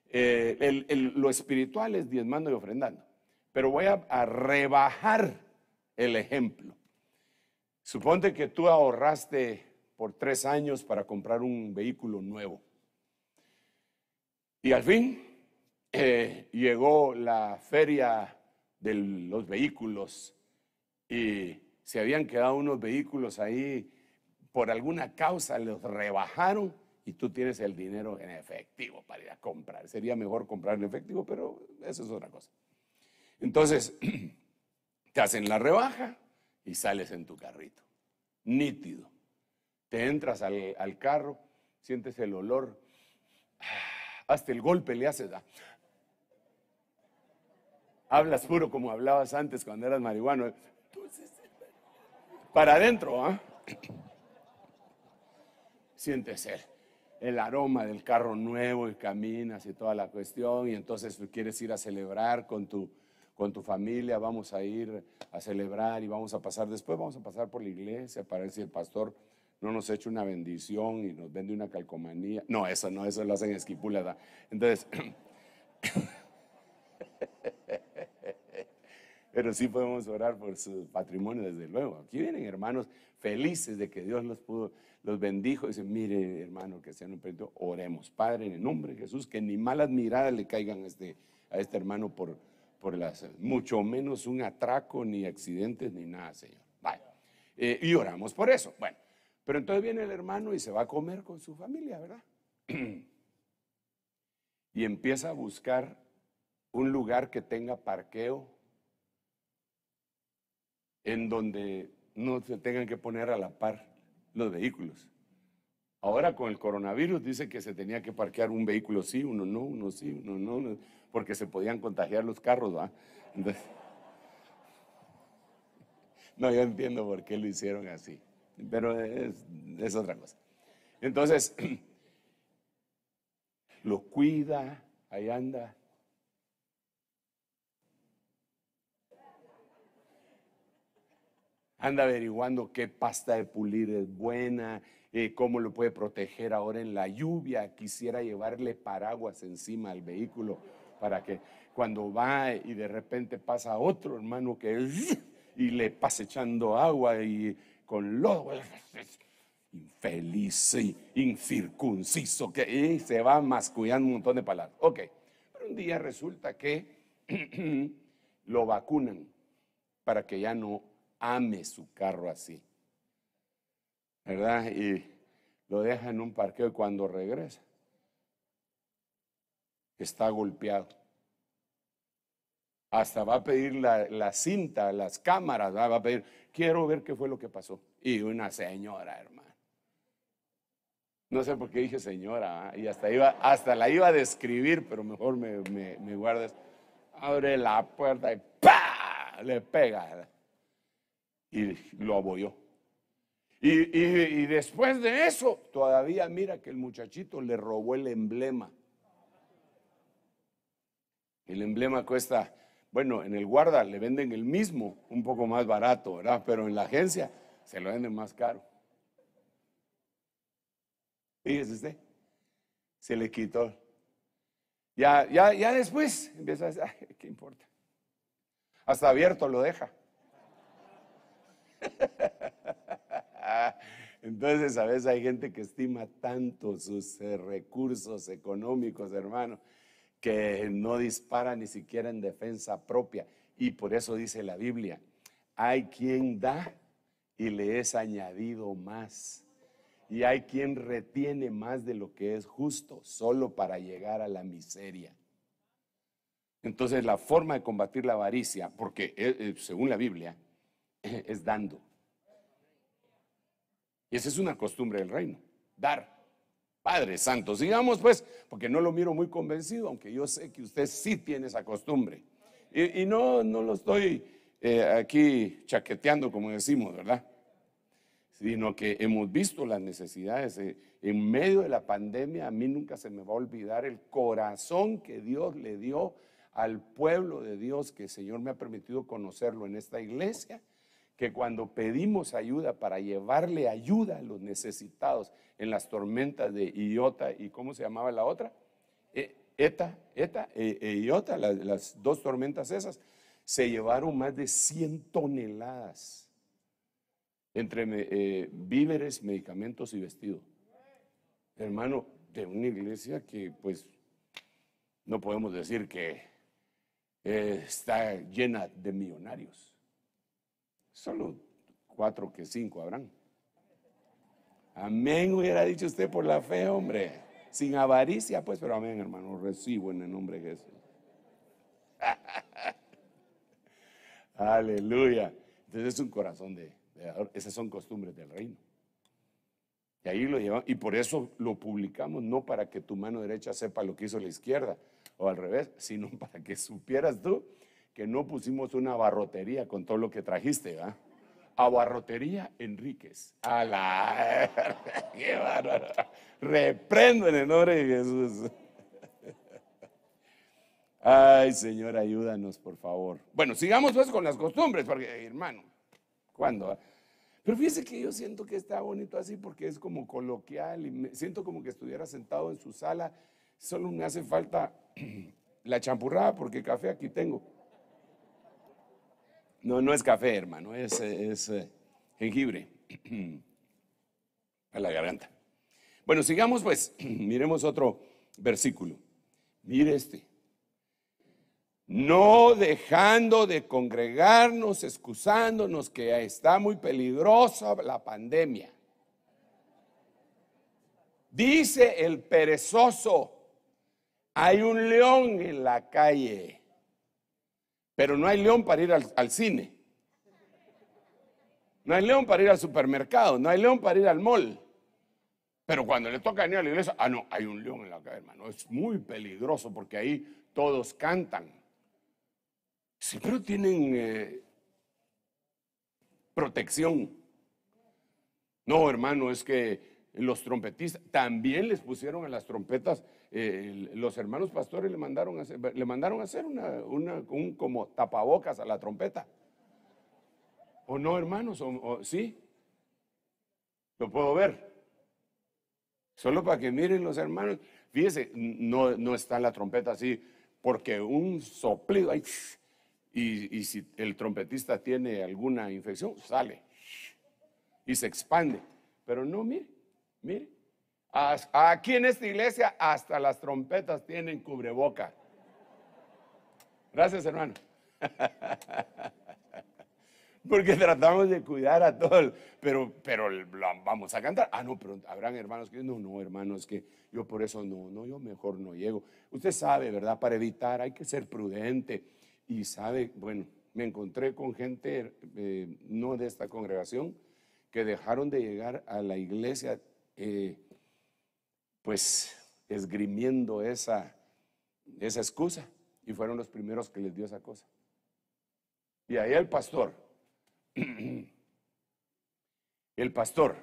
Eh, lo espiritual es diezmando y ofrendando. Pero voy a, rebajar el ejemplo. Suponte que tú ahorraste por tres años para comprar un vehículo nuevo. Y al fin eh, llegó la feria de los vehículos y se habían quedado unos vehículos ahí, por alguna causa los rebajaron y tú tienes el dinero en efectivo para ir a comprar. Sería mejor comprar en efectivo, pero eso es otra cosa. Entonces, te hacen la rebaja y sales en tu carrito, nítido. Te entras al, carro, sientes el olor, ah, hasta el golpe le haces. Ah. Hablas puro como hablabas antes cuando eras marihuana. Para adentro, ¿ah? Sientes el, aroma del carro nuevo y caminas y toda la cuestión y entonces tú quieres ir a celebrar con tu, con tu familia, vamos a ir a celebrar y vamos a pasar, después vamos a pasar por la iglesia para ver si el pastor no nos echa una bendición y nos vende una calcomanía. No, eso no, eso lo hacen esquipulada. Entonces, pero sí podemos orar por su patrimonio, desde luego. Aquí vienen hermanos felices de que Dios los pudo, los bendijo. Dicen, mire hermano, que sean un perdido, oremos. Padre, en el nombre de Jesús, que ni malas miradas le caigan a este, a este hermano por, por las, mucho menos un atraco, ni accidentes, ni nada, Señor. Vaya. Eh, y oramos por eso. Bueno, pero entonces viene el hermano y se va a comer con su familia, ¿verdad? y empieza a buscar un lugar que tenga parqueo en donde no se tengan que poner a la par los vehículos. Ahora con el coronavirus dice que se tenía que parquear un vehículo sí, uno no, uno sí, uno no, porque se podían contagiar los carros, no, yo entiendo por qué lo hicieron así, pero es, es otra cosa. Entonces, lo cuida, ahí anda, anda averiguando qué pasta de pulir es buena, eh, cómo lo puede proteger ahora en la lluvia, quisiera llevarle paraguas encima al vehículo para que cuando va y de repente pasa otro hermano que y le pasa echando agua y con lodo infeliz incircunciso que se va mascullando un montón de palabras. Ok, pero un día resulta que lo vacunan para que ya no ame su carro así. ¿Verdad? Y lo deja en un parqueo y cuando regresa está golpeado. Hasta va a pedir la, cinta, las cámaras, va a pedir, quiero ver qué fue lo que pasó. Y una señora, hermano. No sé por qué dije señora, ¿ah? y hasta, iba, hasta la iba a describir, pero mejor me, me, me Abre la puerta y ¡pa! Le pega y lo abolló. Y, después de eso, todavía mira que el muchachito le robó el emblema. El emblema cuesta, bueno, en el guarda le venden el mismo, un poco más barato, ¿verdad? Pero en la agencia se lo venden más caro. Fíjese usted, se le quitó. Ya, ya, ya después empieza a decir, ¿qué importa? Hasta abierto lo deja. Entonces, a veces hay gente que estima tanto sus eh, recursos económicos, hermano, que no dispara ni siquiera en defensa propia. Y por eso dice la Biblia, hay quien da y le es añadido más. Y hay quien retiene más de lo que es justo solo para llegar a la miseria. Entonces la forma de combatir la avaricia, porque eh, eh, según la Biblia, es dando. Y esa es una costumbre del reino, dar. Padre Santo, sigamos pues, porque no lo miro muy convencido, aunque yo sé que usted sí tiene esa costumbre. Y, no, no lo estoy eh, aquí chaqueteando, como decimos, ¿verdad? Sino que hemos visto las necesidades. Eh, en medio de la pandemia, a mí nunca se me va a olvidar el corazón que Dios le dio al pueblo de Dios, que el Señor me ha permitido conocerlo en esta iglesia que cuando pedimos ayuda para llevarle ayuda a los necesitados en las tormentas de Iota y cómo se llamaba la otra, e, Eta, Eta e, e Iota, las, dos tormentas esas, se llevaron más de 100 toneladas entre eh, víveres, medicamentos y vestido. Hermano, de una iglesia que pues no podemos decir que eh, está llena de millonarios. Solo cuatro que cinco habrán. Amén, hubiera dicho usted por la fe, hombre. Sin avaricia, pues, pero amén, hermano. Recibo en el nombre de Jesús. Aleluya. Entonces es un corazón de, Esas son costumbres del reino. Y ahí lo llevamos. Y por eso lo publicamos, no para que tu mano derecha sepa lo que hizo la izquierda, o al revés, sino para que supieras tú que no pusimos una barrotería con todo lo que trajiste, ¿va? Abarrotería Enríquez. A la. ¡Qué Reprendo en el nombre de Jesús. Ay, Señor, ayúdanos, por favor. Bueno, sigamos pues con las costumbres, porque, eh, hermano, ¿cuándo? Ah? Pero fíjese que yo siento que está bonito así porque es como coloquial y me siento como que estuviera sentado en su sala. Solo me hace falta la champurrada porque café aquí tengo. No, no es café, hermano, es, es eh, jengibre a la garganta. Bueno, sigamos pues, miremos otro versículo. Mire este. No dejando de congregarnos, excusándonos que está muy peligrosa la pandemia. Dice el perezoso, hay un león en la calle. Pero no hay león para ir al, cine. No hay león para ir al supermercado, no hay león para ir al mall. Pero cuando le toca venir a la iglesia, ah, no, hay un león en la calle hermano. Es muy peligroso porque ahí todos cantan. Sí, pero tienen eh, protección. No, hermano, es que los trompetistas también les pusieron a las trompetas los hermanos pastores le mandaron a hacer, le mandaron a hacer una, una, un como tapabocas a la trompeta. ¿O no, hermanos? O, ¿Sí? Lo puedo ver. Solo para que miren los hermanos. Fíjese, no, no está la trompeta así, porque un soplido y, y si el trompetista tiene alguna infección, sale y se expande. Pero no, mire, mire. Aquí en esta iglesia hasta las trompetas tienen cubreboca. Gracias, hermano. Porque tratamos de cuidar a todos, pero, pero vamos a cantar. Ah, no, pero habrán hermanos que no, no, hermanos que yo por eso no, no, yo mejor no llego. Usted sabe, ¿verdad? Para evitar hay que ser prudente. Y sabe, bueno, me encontré con gente eh, no de esta congregación que dejaron de llegar a la iglesia eh, pues esgrimiendo esa, esa excusa y fueron los primeros que les dio esa cosa. Y ahí el pastor, el pastor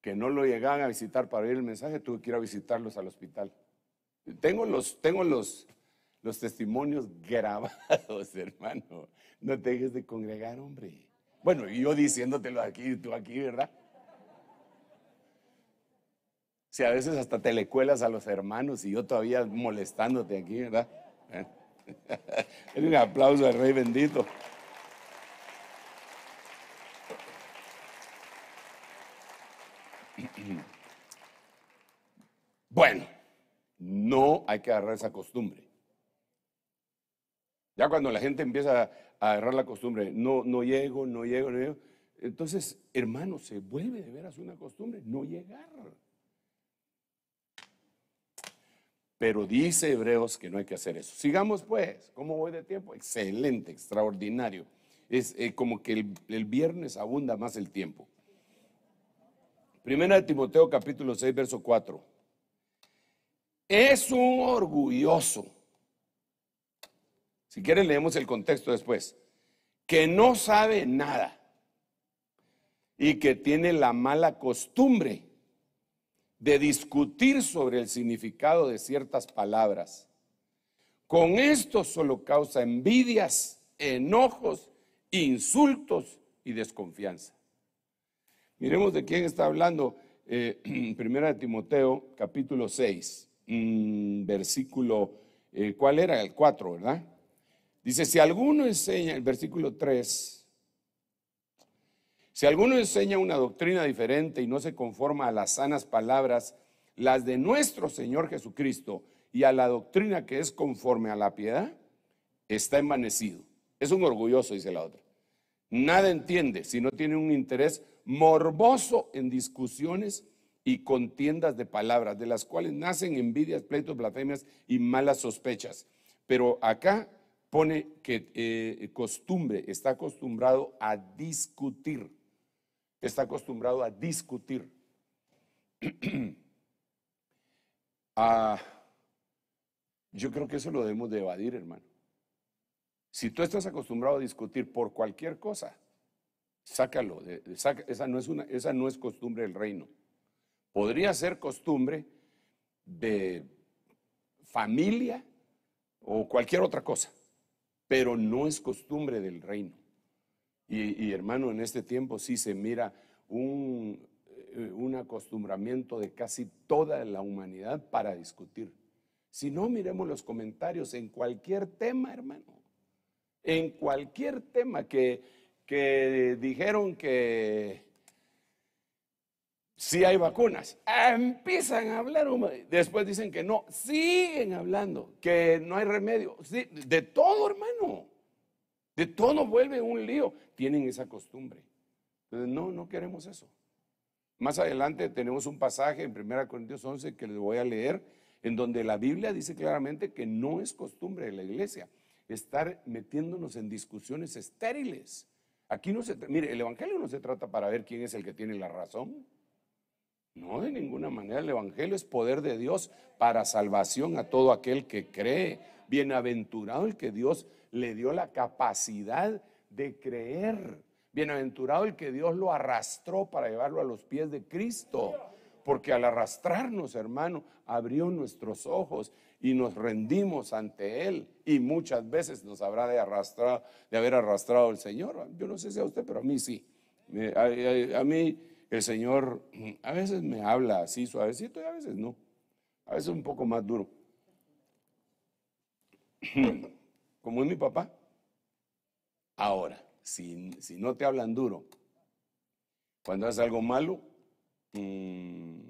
que no lo llegaban a visitar para oír el mensaje, tuve que ir a visitarlos al hospital. Tengo los, tengo los, los testimonios grabados, hermano. No te dejes de congregar, hombre. Bueno, y yo diciéndotelo aquí, tú aquí, ¿verdad? Si a veces hasta te le cuelas a los hermanos y yo todavía molestándote aquí, ¿verdad? un aplauso al Rey bendito. Bueno, no hay que agarrar esa costumbre. Ya cuando la gente empieza a agarrar la costumbre, no, no llego, no llego, no llego. Entonces, hermano, se vuelve de veras una costumbre, no llegar. Pero dice Hebreos que no hay que hacer eso. Sigamos pues. ¿Cómo voy de tiempo? Excelente, extraordinario. Es eh, como que el, el viernes abunda más el tiempo. Primera de Timoteo capítulo 6, verso 4. Es un orgulloso. Si quieren leemos el contexto después. Que no sabe nada y que tiene la mala costumbre de discutir sobre el significado de ciertas palabras. Con esto solo causa envidias, enojos, insultos y desconfianza. Miremos de quién está hablando. Eh, primera de Timoteo, capítulo 6, mm, versículo, eh, ¿cuál era? El 4, ¿verdad? Dice, si alguno enseña, el versículo 3, si alguno enseña una doctrina diferente y no se conforma a las sanas palabras, las de nuestro Señor Jesucristo y a la doctrina que es conforme a la piedad, está envanecido. Es un orgulloso, dice la otra. Nada entiende si no tiene un interés morboso en discusiones y contiendas de palabras, de las cuales nacen envidias, pleitos, blasfemias y malas sospechas. Pero acá pone que eh, costumbre, está acostumbrado a discutir está acostumbrado a discutir, yo creo que eso lo debemos de evadir, hermano. Si tú estás acostumbrado a discutir por cualquier cosa, sácalo. esa, no es una, esa no es costumbre del reino. Podría ser costumbre de familia o cualquier otra cosa, pero no es costumbre del reino. Y, hermano, en este tiempo sí se mira eh, un, acostumbramiento de casi toda la humanidad para discutir. Si no, miremos los comentarios en cualquier tema, hermano. En cualquier tema que, que dijeron que sí hay vacunas. Empiezan a hablar, después dicen que no, siguen hablando, que no hay remedio. De todo, hermano. De todo vuelve un lío. Tienen esa costumbre. Entonces, no, no queremos eso. Más adelante tenemos un pasaje en 1 Corintios 11 que les voy a leer, en donde la Biblia dice claramente que no es costumbre de la iglesia estar metiéndonos en discusiones estériles. Aquí no se, mire, el Evangelio no se trata para ver quién es el que tiene la razón. No, de ninguna manera. El Evangelio es poder de Dios para salvación a todo aquel que cree Bienaventurado el que Dios le dio la capacidad de creer. Bienaventurado el que Dios lo arrastró para llevarlo a los pies de Cristo. Porque al arrastrarnos, hermano, abrió nuestros ojos y nos rendimos ante Él. Y muchas veces nos habrá de, arrastrar, de haber arrastrado el Señor. Yo no sé si a usted, pero a mí sí. A, a mí el Señor mm, a veces me habla así suavecito y a veces no. A veces un poco más duro. como es mi papá. Ahora, si, no te hablan duro, cuando haces algo malo, mm,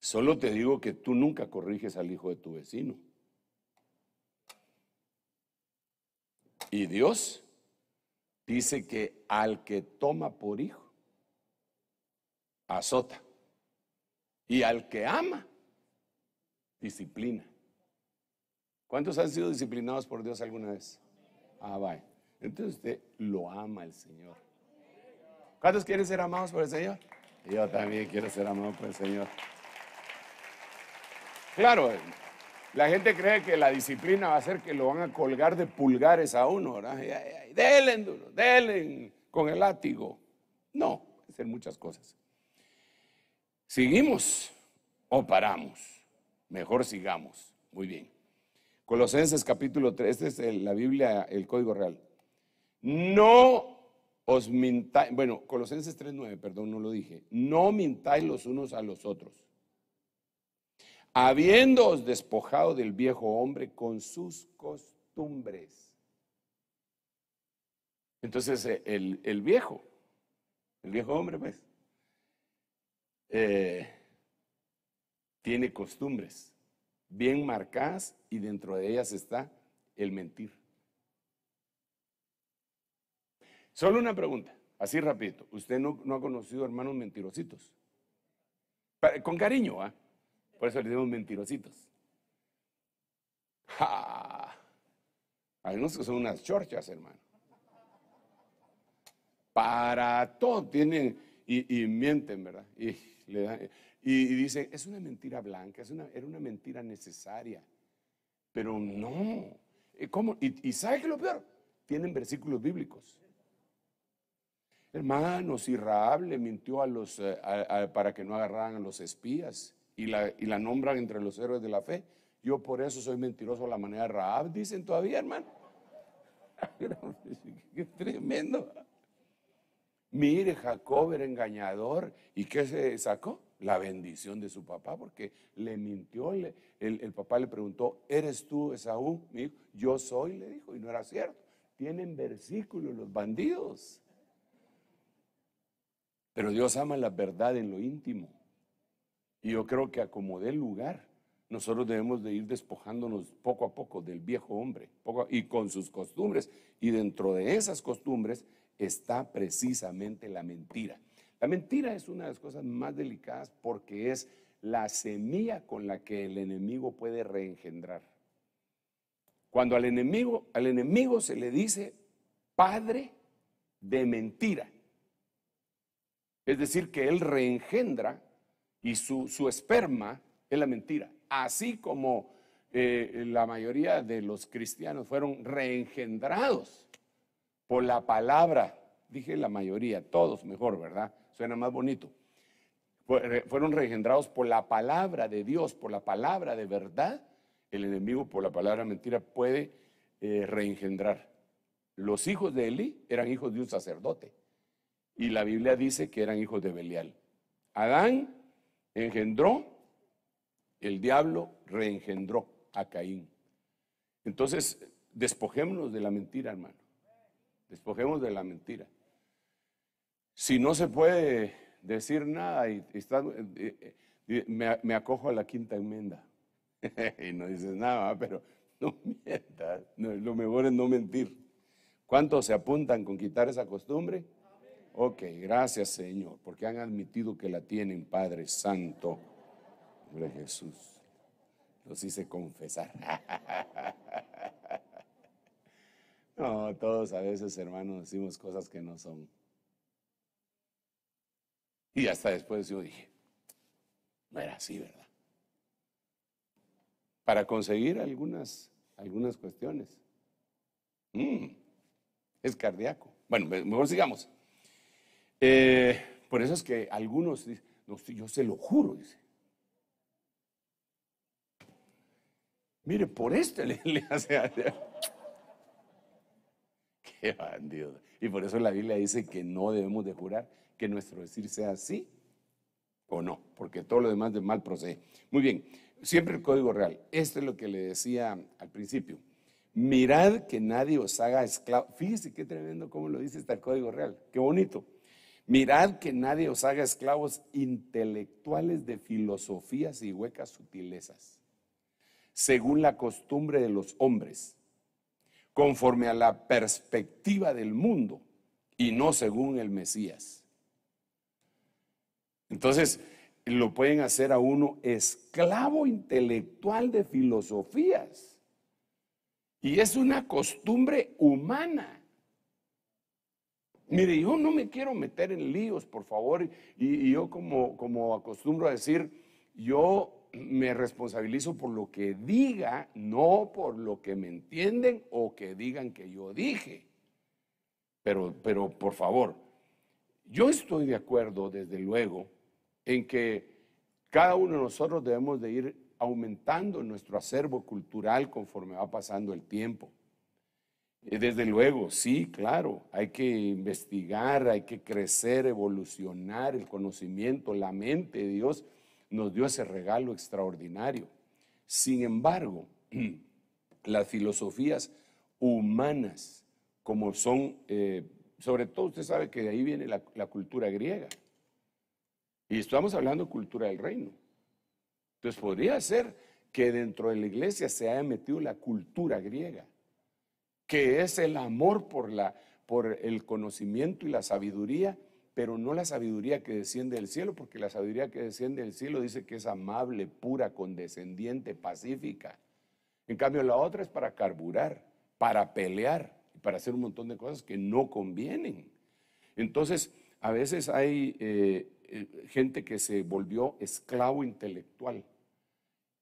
solo te digo que tú nunca corriges al hijo de tu vecino. Y Dios dice que al que toma por hijo, azota. Y al que ama, disciplina. ¿Cuántos han sido disciplinados por Dios alguna vez? Ah, vaya. Entonces usted lo ama el Señor. ¿Cuántos quieren ser amados por el Señor? Yo también quiero ser amado por el Señor. Claro, eh, la gente cree que la disciplina va a ser que lo van a colgar de pulgares a uno, ¿verdad? Delen duro, delen con el látigo. No, pueden ser muchas cosas. ¿Seguimos o paramos? Mejor sigamos. Muy bien. Colosenses capítulo 3, esta es la Biblia, el Código Real. No os mintáis, bueno, Colosenses 3.9, perdón, no lo dije, no mintáis los unos a los otros, habiéndoos despojado del viejo hombre con sus costumbres. Entonces, eh, el, viejo, el viejo hombre, pues, eh, tiene costumbres bien marcadas y dentro de ellas está el mentir. Solo una pregunta, así rapidito. ¿Usted no, ha conocido hermanos mentirositos? Con cariño, ¿ah? Por eso le decimos mentirositos. ¡Ja! Algunos que son unas chorchas, hermano. Para todo tienen y, y mienten, ¿verdad? Y le dan y, dice, es una mentira blanca, es una, era una mentira necesaria. Pero no. Eh, ¿Cómo? ¿Y, y sabe que lo peor? Tienen versículos bíblicos. Hermanos, y Raab le mintió a los, eh, para que no agarraran a los espías y la, y la nombran entre los héroes de la fe. Yo por eso soy mentiroso a la manera de Raab, dicen todavía, hermano. Qué tremendo. Mire, Jacob era engañador. ¿Y qué se sacó? la bendición de su papá, porque le mintió. el, papá le preguntó, ¿eres tú Esaú? Mi hijo, yo soy, le dijo, y no era cierto. Tienen versículos los bandidos. Pero Dios ama la verdad en lo íntimo. Y yo creo que como el lugar. Nosotros debemos de ir despojándonos poco a poco del viejo hombre y con sus costumbres. Y dentro de esas costumbres está precisamente la mentira. La mentira es una de las cosas más delicadas porque es la semilla con la que el enemigo puede reengendrar. Cuando al enemigo, al enemigo se le dice padre de mentira, es decir, que él reengendra y su, esperma es la mentira. Así como eh, la mayoría de los cristianos fueron reengendrados por la palabra, dije la mayoría, todos mejor, ¿verdad? suena más bonito, fueron reengendrados por la palabra de Dios, por la palabra de verdad, el enemigo por la palabra mentira puede eh, reengendrar. Los hijos de Eli eran hijos de un sacerdote y la Biblia dice que eran hijos de Belial. Adán engendró, el diablo reengendró a Caín. Entonces, despojémonos de la mentira, hermano. Despojémonos de la mentira. Si no se puede decir nada y, eh, eh, eh, me, acojo a la quinta enmienda y no dices nada, pero no mientas. lo mejor es no mentir. ¿Cuántos se apuntan con quitar esa costumbre? Ok, gracias Señor, porque han admitido que la tienen, Padre Santo. Hombre Jesús, los hice confesar. No, todos a veces, hermanos, decimos cosas que no son. Y hasta después yo dije, no era así, ¿verdad? Para conseguir algunas, algunas cuestiones. Mm, es cardíaco. Bueno, mejor sigamos. Eh, por eso es que algunos dicen, no, yo se lo juro, dice. Mire, por este le, hace. Qué bandido. Y por eso la Biblia dice que no debemos de jurar, que nuestro decir sea así o no, porque todo lo demás de mal procede. Muy bien, siempre el código real. Esto es lo que le decía al principio. Mirad que nadie os haga esclavos Fíjese qué tremendo cómo lo dice este código real. Qué bonito. Mirad que nadie os haga esclavos intelectuales de filosofías y huecas sutilezas, según la costumbre de los hombres, conforme a la perspectiva del mundo y no según el Mesías entonces, lo pueden hacer a uno esclavo intelectual de filosofías. Y es una costumbre humana. Mire, yo no me quiero meter en líos, por favor, y, yo como, como acostumbro a decir, yo me responsabilizo por lo que diga, no por lo que me entienden o que digan que yo dije. Pero, pero por favor, yo estoy de acuerdo, desde luego, en que cada uno de nosotros debemos de ir aumentando nuestro acervo cultural conforme va pasando el tiempo. Eh, desde luego, sí, claro, hay que investigar, hay que crecer, evolucionar el conocimiento, la mente de Dios nos dio ese regalo extraordinario. Sin embargo, las filosofías humanas, como son, eh, sobre todo usted sabe que de ahí viene la cultura griega, y estamos hablando de cultura del reino. Entonces podría ser que dentro de la iglesia se haya metido la cultura griega, que es el amor por, la, por el conocimiento y la sabiduría, pero no la sabiduría que desciende del cielo, porque la sabiduría que desciende del cielo dice que es amable, pura, condescendiente, pacífica. En cambio, la otra es para carburar, para pelear y para hacer un montón de cosas que no convienen. Entonces, a veces hay eh, eh, gente que se volvió esclavo intelectual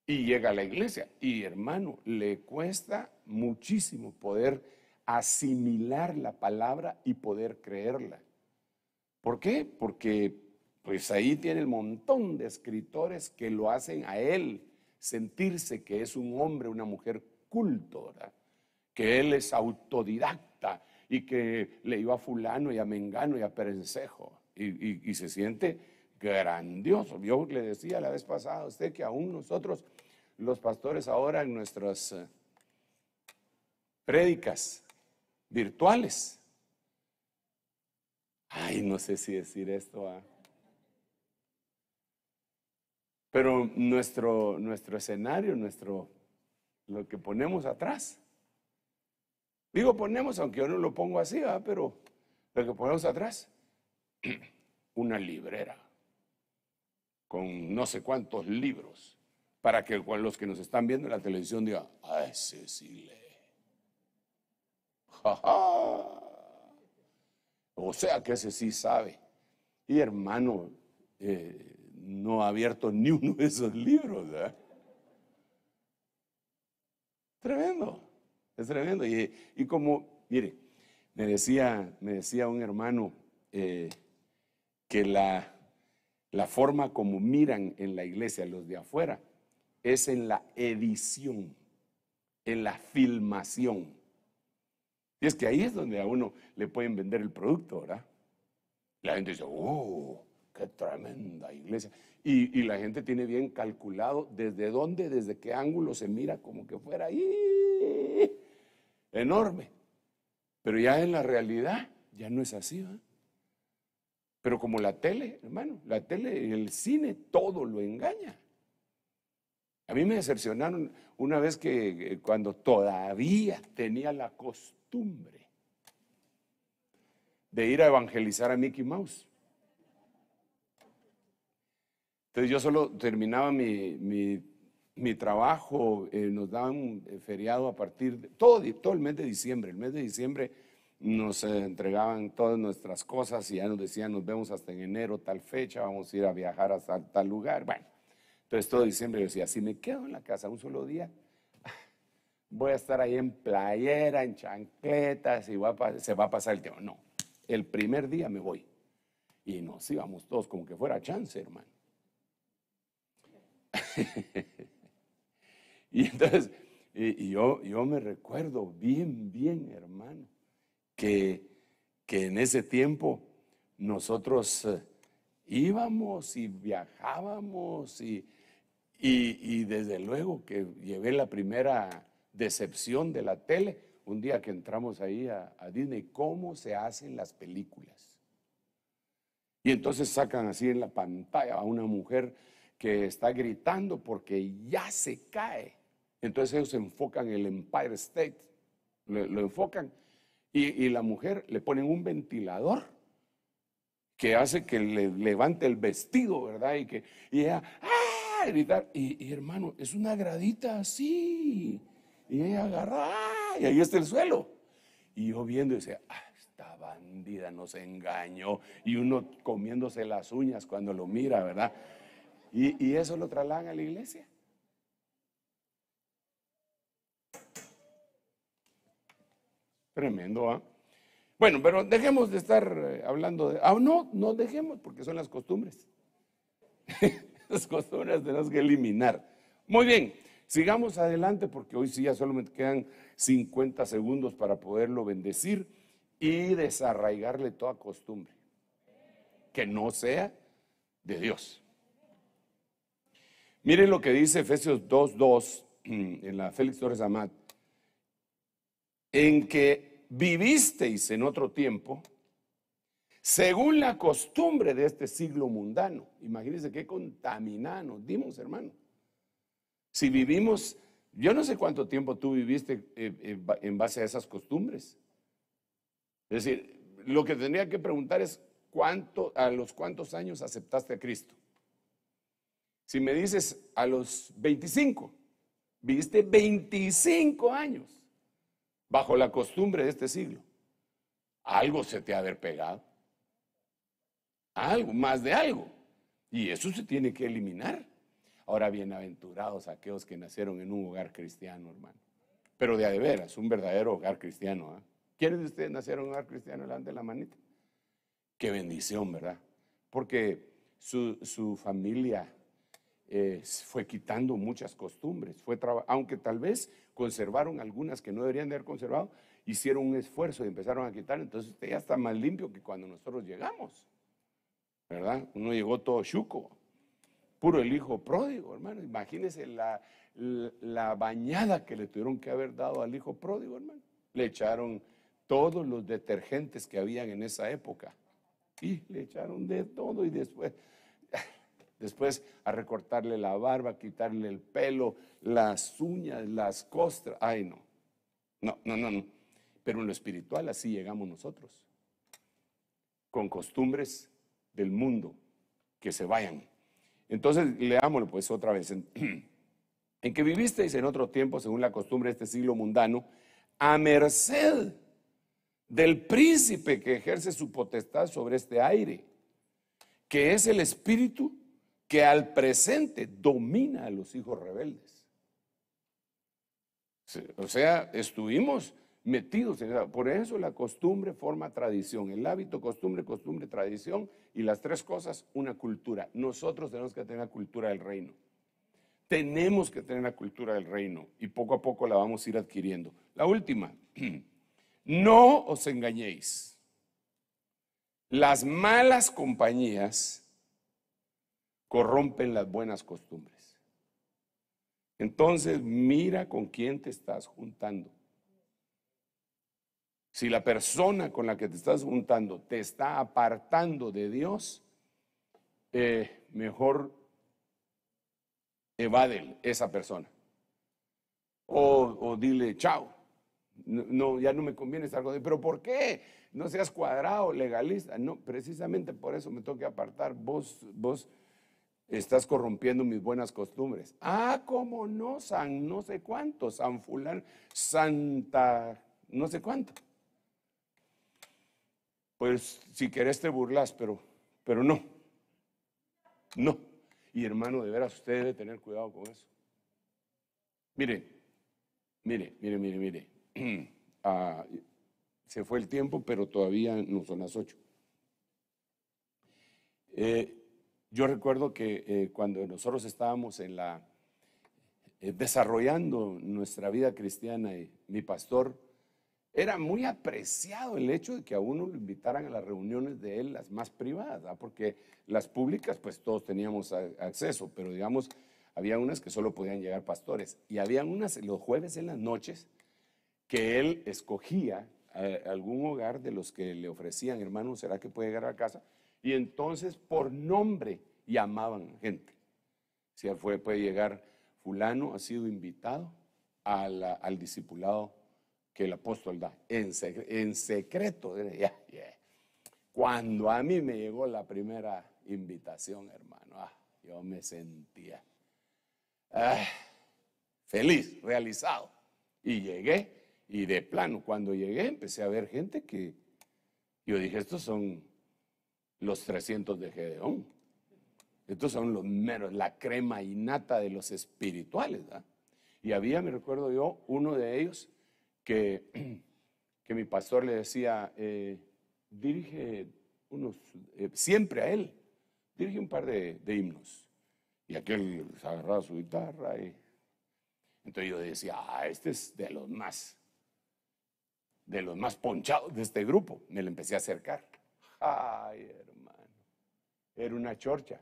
y llega a la iglesia. Y hermano, le cuesta muchísimo poder asimilar la palabra y poder creerla. ¿Por qué? Porque pues ahí tiene el montón de escritores que lo hacen a él sentirse que es un hombre, una mujer cultora, que él es autodidacta y que le iba a fulano y a mengano y a perencejo y, se siente grandioso. Yo le decía la vez pasada a usted que aún nosotros, los pastores, ahora en nuestras eh, prédicas virtuales, ay, no sé si decir esto, ah. pero nuestro, nuestro escenario, nuestro, lo que ponemos atrás, digo ponemos, aunque yo no lo pongo así, ah, pero lo que ponemos atrás una librera con no sé cuántos libros para que los que nos están viendo en la televisión digan, Ay ah, ese sí lee. O sea que ese sí sabe. Y hermano, eh, no ha abierto ni uno de esos libros. Tremendo, es tremendo. Y, como, mire, me decía, me decía un hermano, eh, que la, forma como miran en la iglesia los de afuera es en la edición, en la filmación. Y es que ahí es donde a uno le pueden vender el producto, ¿verdad? La gente dice, ¡oh, qué tremenda iglesia! Y, y la gente tiene bien calculado desde dónde, desde qué ángulo se mira como que fuera ahí. Enorme. Pero ya en la realidad, ya no es así, ¿verdad? Pero como la tele, hermano, la tele, el cine, todo lo engaña. A mí me decepcionaron una vez que eh, cuando todavía tenía la costumbre de ir a evangelizar a Mickey Mouse. Entonces yo solo terminaba mi, trabajo, eh, nos daban eh, feriado a partir de todo, todo el mes de diciembre. El mes de diciembre nos eh, entregaban todas nuestras cosas y ya nos decían, nos vemos hasta en enero tal fecha, vamos a ir a viajar hasta tal lugar. Bueno, entonces todo diciembre yo decía, si me quedo en la casa un solo día, voy a estar ahí en playera, en chancletas y se va a pasar el tiempo. No, el primer día me voy. Y nos íbamos todos como que fuera chance, hermano. y entonces, yo me recuerdo bien, bien, hermano que, que en ese tiempo nosotros eh, íbamos y viajábamos y, desde luego que llevé la primera decepción de la tele un día que entramos ahí a, Disney, cómo se hacen las películas. Y entonces sacan así en la pantalla a una mujer que está gritando porque ya se cae. Entonces ellos enfocan el Empire State, lo enfocan y, la mujer le ponen un ventilador que hace que le levante el vestido, ¿verdad? Y que y ella, ¡ah! gritar. Y, hermano, es una gradita así. Y ella agarra, ¡ah! y ahí está el suelo. Y yo viendo, decía, ¡ah! esta bandida nos engañó. Y uno comiéndose las uñas cuando lo mira, ¿verdad? Y, y eso lo trasladan a la iglesia. Tremendo, ¿ah? Bueno, pero dejemos de estar eh, hablando de... Ah, no, no dejemos, porque son las costumbres. las costumbres tenemos que eliminar. Muy bien, sigamos adelante porque hoy sí ya solo me quedan 50 segundos para poderlo bendecir y desarraigarle toda costumbre que no sea de Dios. Miren lo que dice Efesios 2.2 en la Félix Torres Amat, en que vivisteis en otro tiempo, según la costumbre de este siglo mundano. Imagínense qué contaminada dimos, hermano. Si vivimos, yo no sé cuánto tiempo tú viviste eh, eh, en base a esas costumbres. Es decir, lo que tendría que preguntar es cuánto, a los cuántos años aceptaste a Cristo. Si me dices a los 25, viviste 25 años bajo la costumbre de este siglo. Algo se te ha de haber pegado. Algo, más de algo. Y eso se tiene que eliminar. Ahora, bienaventurados aquellos que nacieron en un hogar cristiano, hermano. Pero de a veras, un verdadero hogar cristiano. ¿ah? ¿Quiénes de ustedes nacieron en un hogar cristiano? de la manita. Qué bendición, ¿verdad? Porque su familia eh, fue quitando muchas costumbres, fue aunque tal vez conservaron algunas que no deberían de haber conservado, hicieron un esfuerzo y empezaron a quitar, entonces ya está más limpio que cuando nosotros llegamos, ¿verdad? Uno llegó todo chuco, puro el hijo pródigo, hermano, imagínese la, la, la bañada que le tuvieron que haber dado al hijo pródigo, hermano, le echaron todos los detergentes que habían en esa época. Y le echaron de todo y después después a recortarle la barba, quitarle el pelo, las uñas, las costras. Ay, no. No, no, no, no. Pero en lo espiritual así llegamos nosotros. Con costumbres del mundo que se vayan. Entonces, leámoslo pues otra vez. En que vivisteis en otro tiempo, según la costumbre de este siglo mundano, a merced del príncipe que ejerce su potestad sobre este aire, que es el espíritu que al presente domina a los hijos rebeldes. O sea, estuvimos metidos en eso. Por eso la costumbre forma tradición. El hábito, costumbre, costumbre, tradición. Y las tres cosas, una cultura. Nosotros tenemos que tener la cultura del reino. Tenemos que tener la cultura del reino. Y poco a poco la vamos a ir adquiriendo. La última. No os engañéis. Las malas compañías corrompen las buenas costumbres. Entonces mira con quién te estás juntando. Si la persona con la que te estás juntando te está apartando de Dios, eh, mejor evade esa persona. O, dile, chao, no, ya no me conviene estar con él. ¿Pero por qué? No seas cuadrado, legalista. No, precisamente por eso me tengo que apartar. Vos, vos Estás corrompiendo mis buenas costumbres. Ah, cómo no, San no sé cuánto, San Fulán, Santa no sé cuánto. Pues si querés te burlas, pero, pero no. No. Y hermano, de veras, usted debe tener cuidado con eso. Mire, mire, mire, mire, mire. Ah, se fue el tiempo, pero todavía no son las ocho. Eh, yo recuerdo que eh, cuando nosotros estábamos eh, desarrollando nuestra vida cristiana, y mi pastor era muy apreciado el hecho de que a uno lo invitaran a las reuniones de él, las más privadas, porque las públicas pues todos teníamos acceso, pero digamos, había unas que solo podían llegar pastores y había unas los jueves en las noches que él escogía eh, algún hogar de los que le ofrecían, hermano, ¿será que puede llegar a casa? Y entonces por nombre llamaban gente. si fue, puede llegar, fulano ha sido invitado al discipulado que el apóstol da, en, secreto. Cuando a mí me llegó la primera invitación, hermano, ah, yo me sentía ah, feliz, realizado. Y llegué, y de plano, cuando llegué empecé a ver gente que yo dije, estos son los 300 de Gedeón. Estos son los meros, la crema innata de los espirituales. Y había, me recuerdo yo, uno de ellos que, que mi pastor le decía, eh, dirige unos, eh, siempre a él, dirige un par de, himnos. Y aquel se agarraba su guitarra y... Entonces yo decía, ah, este es de los más, de los más ponchados de este grupo. Me le empecé a acercar. Ay, era una chorcha.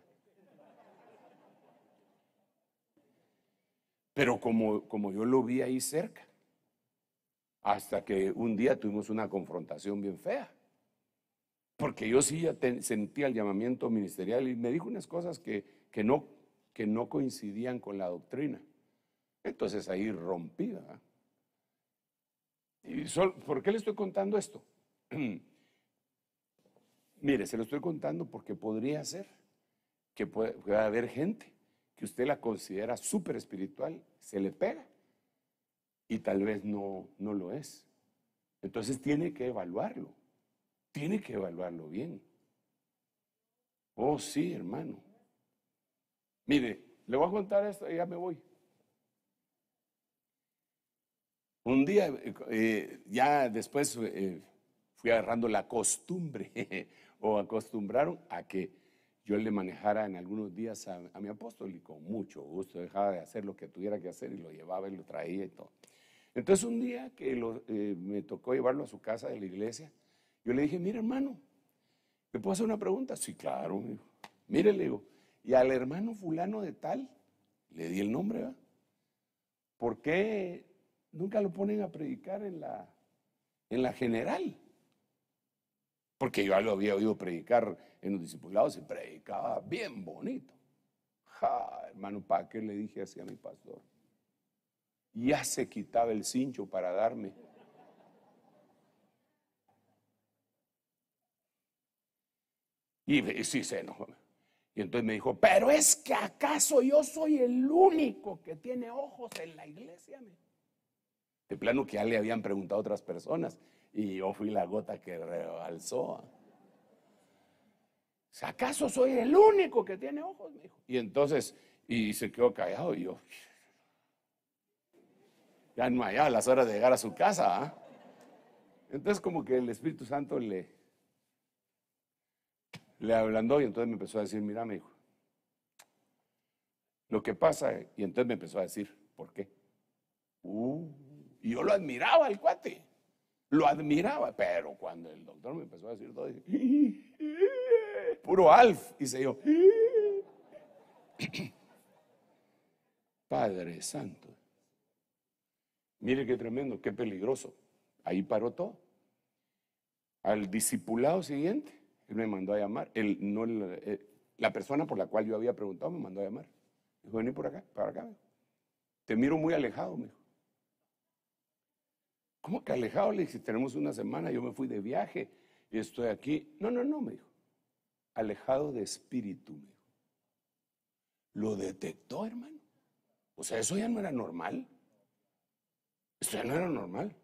Pero como, como yo lo vi ahí cerca, hasta que un día tuvimos una confrontación bien fea. Porque yo sí ya sentía el llamamiento ministerial y me dijo unas cosas que, no, que no coincidían con la doctrina. Entonces ahí rompida. ¿Y ¿Por qué le estoy contando esto? Mire, se lo estoy contando porque podría ser que pueda haber gente que usted la considera súper espiritual, se le pega y tal vez no, no lo es. Entonces tiene que evaluarlo, tiene que evaluarlo bien. Oh, sí, hermano. Mire, le voy a contar esto y ya me voy. Un día, eh, ya después eh, fui agarrando la costumbre o acostumbraron a que yo le manejara en algunos días a, mi apóstol y con mucho gusto dejaba de hacer lo que tuviera que hacer y lo llevaba y lo traía y todo. Entonces un día que eh, me tocó llevarlo a su casa de la iglesia, yo le dije, mira hermano, ¿me puedo hacer una pregunta? Sí, claro, Mire, le digo, y al hermano fulano de tal, le di el nombre, ¿verdad? ¿Por qué nunca lo ponen a predicar en la, en la general? Porque yo ya lo había oído predicar en los discipulados, y predicaba bien bonito. Ja, hermano qué le dije así a mi pastor. Ya se quitaba el cincho para darme. Y, y sí se enojó. Y entonces me dijo, pero es que acaso yo soy el único que tiene ojos en la iglesia. De plano que ya le habían preguntado otras personas y yo fui la gota que realzó. ¿Acaso soy el único que tiene ojos? Y entonces, y se quedó callado y yo. Ya no allá a las horas de llegar a su casa. ¿ah?". Entonces como que el Espíritu Santo le, le ablandó y entonces me empezó a decir, mira, mi lo que pasa, y entonces me empezó a decir, ¿por qué? Uh, y yo lo admiraba al cuate lo admiraba, pero cuando el doctor me empezó a decir todo, dije, puro Alf, y se yo. Padre Santo, mire qué tremendo, qué peligroso. Ahí paró todo. Al discipulado siguiente, él me mandó a llamar. no, eh, la persona por la cual yo había preguntado me mandó a llamar. Dijo, vení por acá, para acá. Te miro muy alejado, me dijo. ¿Cómo que alejado? Le dije, tenemos una semana, yo me fui de viaje y estoy aquí. No, no, no, me dijo. Alejado de espíritu, me dijo. Lo detectó, hermano. O sea, eso ya no era normal. ¿Eso ya no era normal.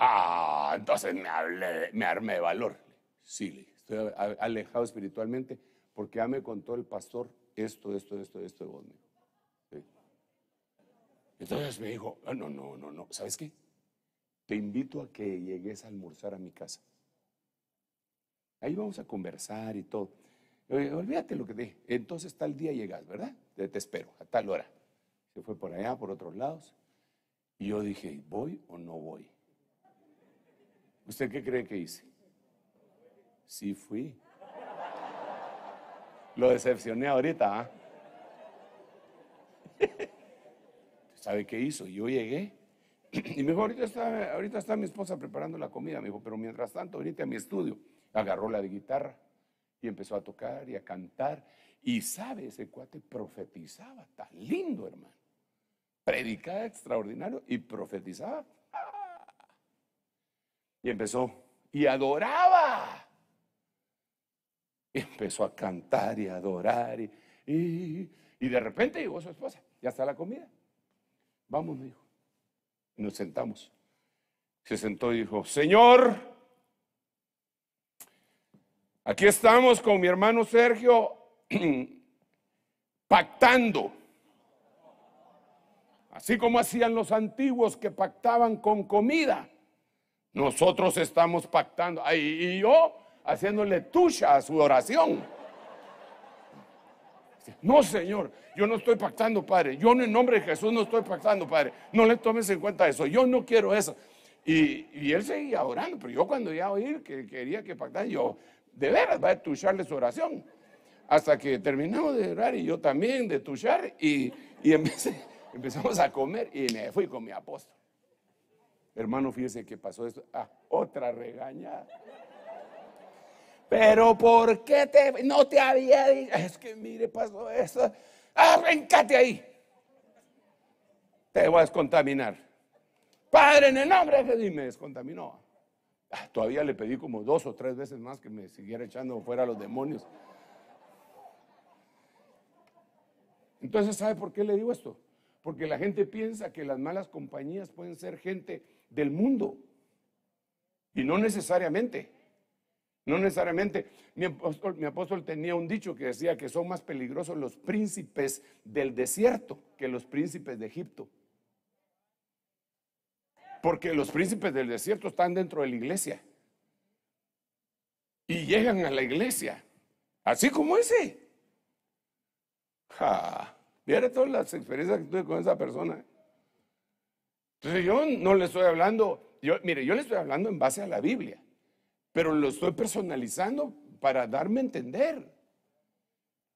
Ah, entonces me, hablé, me armé de valor. Sí, le dije, estoy alejado espiritualmente porque ya me contó el pastor esto, esto, esto, esto de vos, me entonces me dijo, ah, no, no, no, no, ¿sabes qué? Te invito a que llegues a almorzar a mi casa. Ahí vamos a conversar y todo. Olvídate lo que te dije. Entonces tal día llegas, ¿verdad? Te, espero, a tal hora. Se fue por allá, por otros lados. Y yo dije, ¿voy o no voy? ¿Usted qué cree que hice? Sí fui. Lo decepcioné ahorita, ¿ah? ¿Sabe qué hizo? Yo llegué y me dijo, ahorita está, mi esposa preparando la comida. Me dijo, pero mientras tanto, venite a mi estudio. Agarró la de guitarra y empezó a tocar y a cantar. Y sabe, ese cuate profetizaba, tan lindo hermano. Predicaba extraordinario y profetizaba. Y empezó, y adoraba. Y empezó a cantar y adorar. Y, y de repente llegó su esposa, ya está la comida. Vamos, me dijo. Y nos sentamos. Se sentó y dijo, Señor, aquí estamos con mi hermano Sergio pactando. Así como hacían los antiguos que pactaban con comida. Nosotros estamos pactando. y yo haciéndole tuya a su oración. No, Señor, yo no estoy pactando, Padre. Yo en nombre de Jesús no estoy pactando, Padre. No le tomes en cuenta eso. Yo no quiero eso. Y, él seguía orando, pero yo cuando ya oí que quería que pactara, yo, de veras, va a tucharle su oración. Hasta que terminamos de orar y yo también de tuchar y, empezamos a comer y me fui con mi apóstol. Hermano, fíjese que pasó esto. Ah, otra regañada. Pero ¿por qué te, no te había dicho? Es que mire, pasó eso. arrancate ahí. Te vas a descontaminar. Padre, en el nombre de Jesús. me descontaminó. Ah, todavía le pedí como dos o tres veces más que me siguiera echando fuera los demonios. Entonces, ¿sabe por qué le digo esto? Porque la gente piensa que las malas compañías pueden ser gente del mundo. Y no necesariamente. No necesariamente. Mi apóstol, tenía un dicho que decía que son más peligrosos los príncipes del desierto que los príncipes de Egipto. Porque los príncipes del desierto están dentro de la iglesia. Y llegan a la iglesia. Así como ese. Ja. Mira todas las experiencias que tuve con esa persona. Entonces yo no le estoy hablando. Yo, mire, yo le estoy hablando en base a la Biblia pero lo estoy personalizando para darme a entender.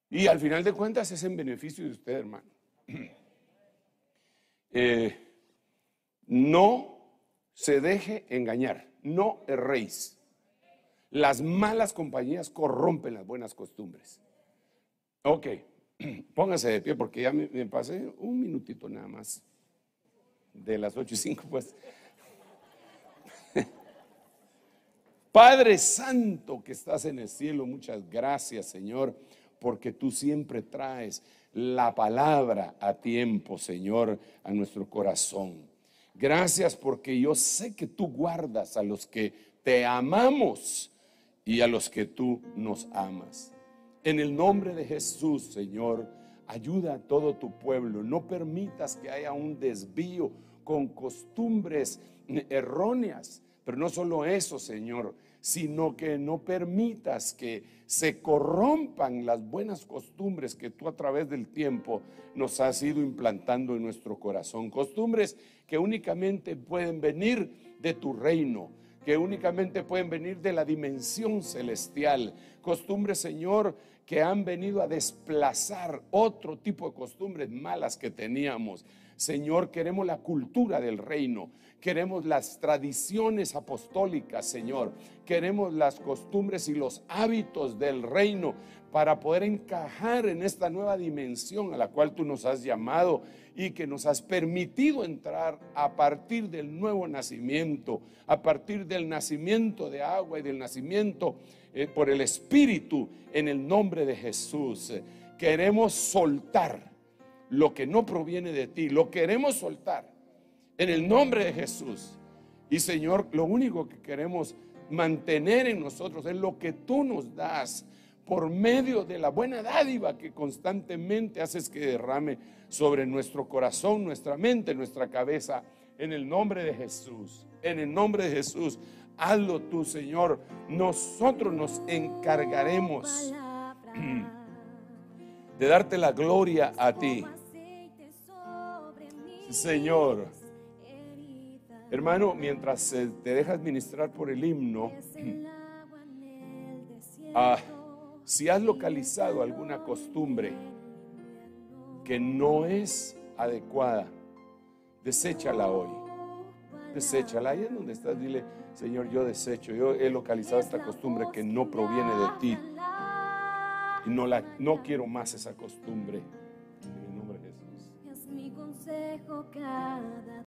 Y al final de cuentas es en beneficio de usted, hermano. Eh, no se deje engañar, no erréis. Las malas compañías corrompen las buenas costumbres. Ok, póngase de pie porque ya me, me pasé un minutito nada más de las ocho y cinco pues. Padre Santo que estás en el cielo, muchas gracias Señor, porque tú siempre traes la palabra a tiempo, Señor, a nuestro corazón. Gracias porque yo sé que tú guardas a los que te amamos y a los que tú nos amas. En el nombre de Jesús, Señor, ayuda a todo tu pueblo. No permitas que haya un desvío con costumbres erróneas. Pero no solo eso, Señor, sino que no permitas que se corrompan las buenas costumbres que tú a través del tiempo nos has ido implantando en nuestro corazón. Costumbres que únicamente pueden venir de tu reino, que únicamente pueden venir de la dimensión celestial. Costumbres, Señor, que han venido a desplazar otro tipo de costumbres malas que teníamos. Señor, queremos la cultura del reino, queremos las tradiciones apostólicas, Señor, queremos las costumbres y los hábitos del reino para poder encajar en esta nueva dimensión a la cual tú nos has llamado y que nos has permitido entrar a partir del nuevo nacimiento, a partir del nacimiento de agua y del nacimiento eh, por el Espíritu en el nombre de Jesús. Queremos soltar lo que no proviene de ti. Lo queremos soltar en el nombre de Jesús. Y Señor, lo único que queremos mantener en nosotros es lo que tú nos das por medio de la buena dádiva que constantemente haces que derrame sobre nuestro corazón, nuestra mente, nuestra cabeza, en el nombre de Jesús, en el nombre de Jesús. Hazlo tú, Señor. Nosotros nos encargaremos de darte la gloria a ti Señor. Hermano, mientras eh, te dejas ministrar por el himno, ah, si has localizado alguna costumbre que no es adecuada, deséchala hoy. Deséchala. Ahí en donde estás, dile, Señor, yo desecho. Yo he localizado esta costumbre que no proviene de ti. Y no, la, no quiero más esa costumbre dejo cada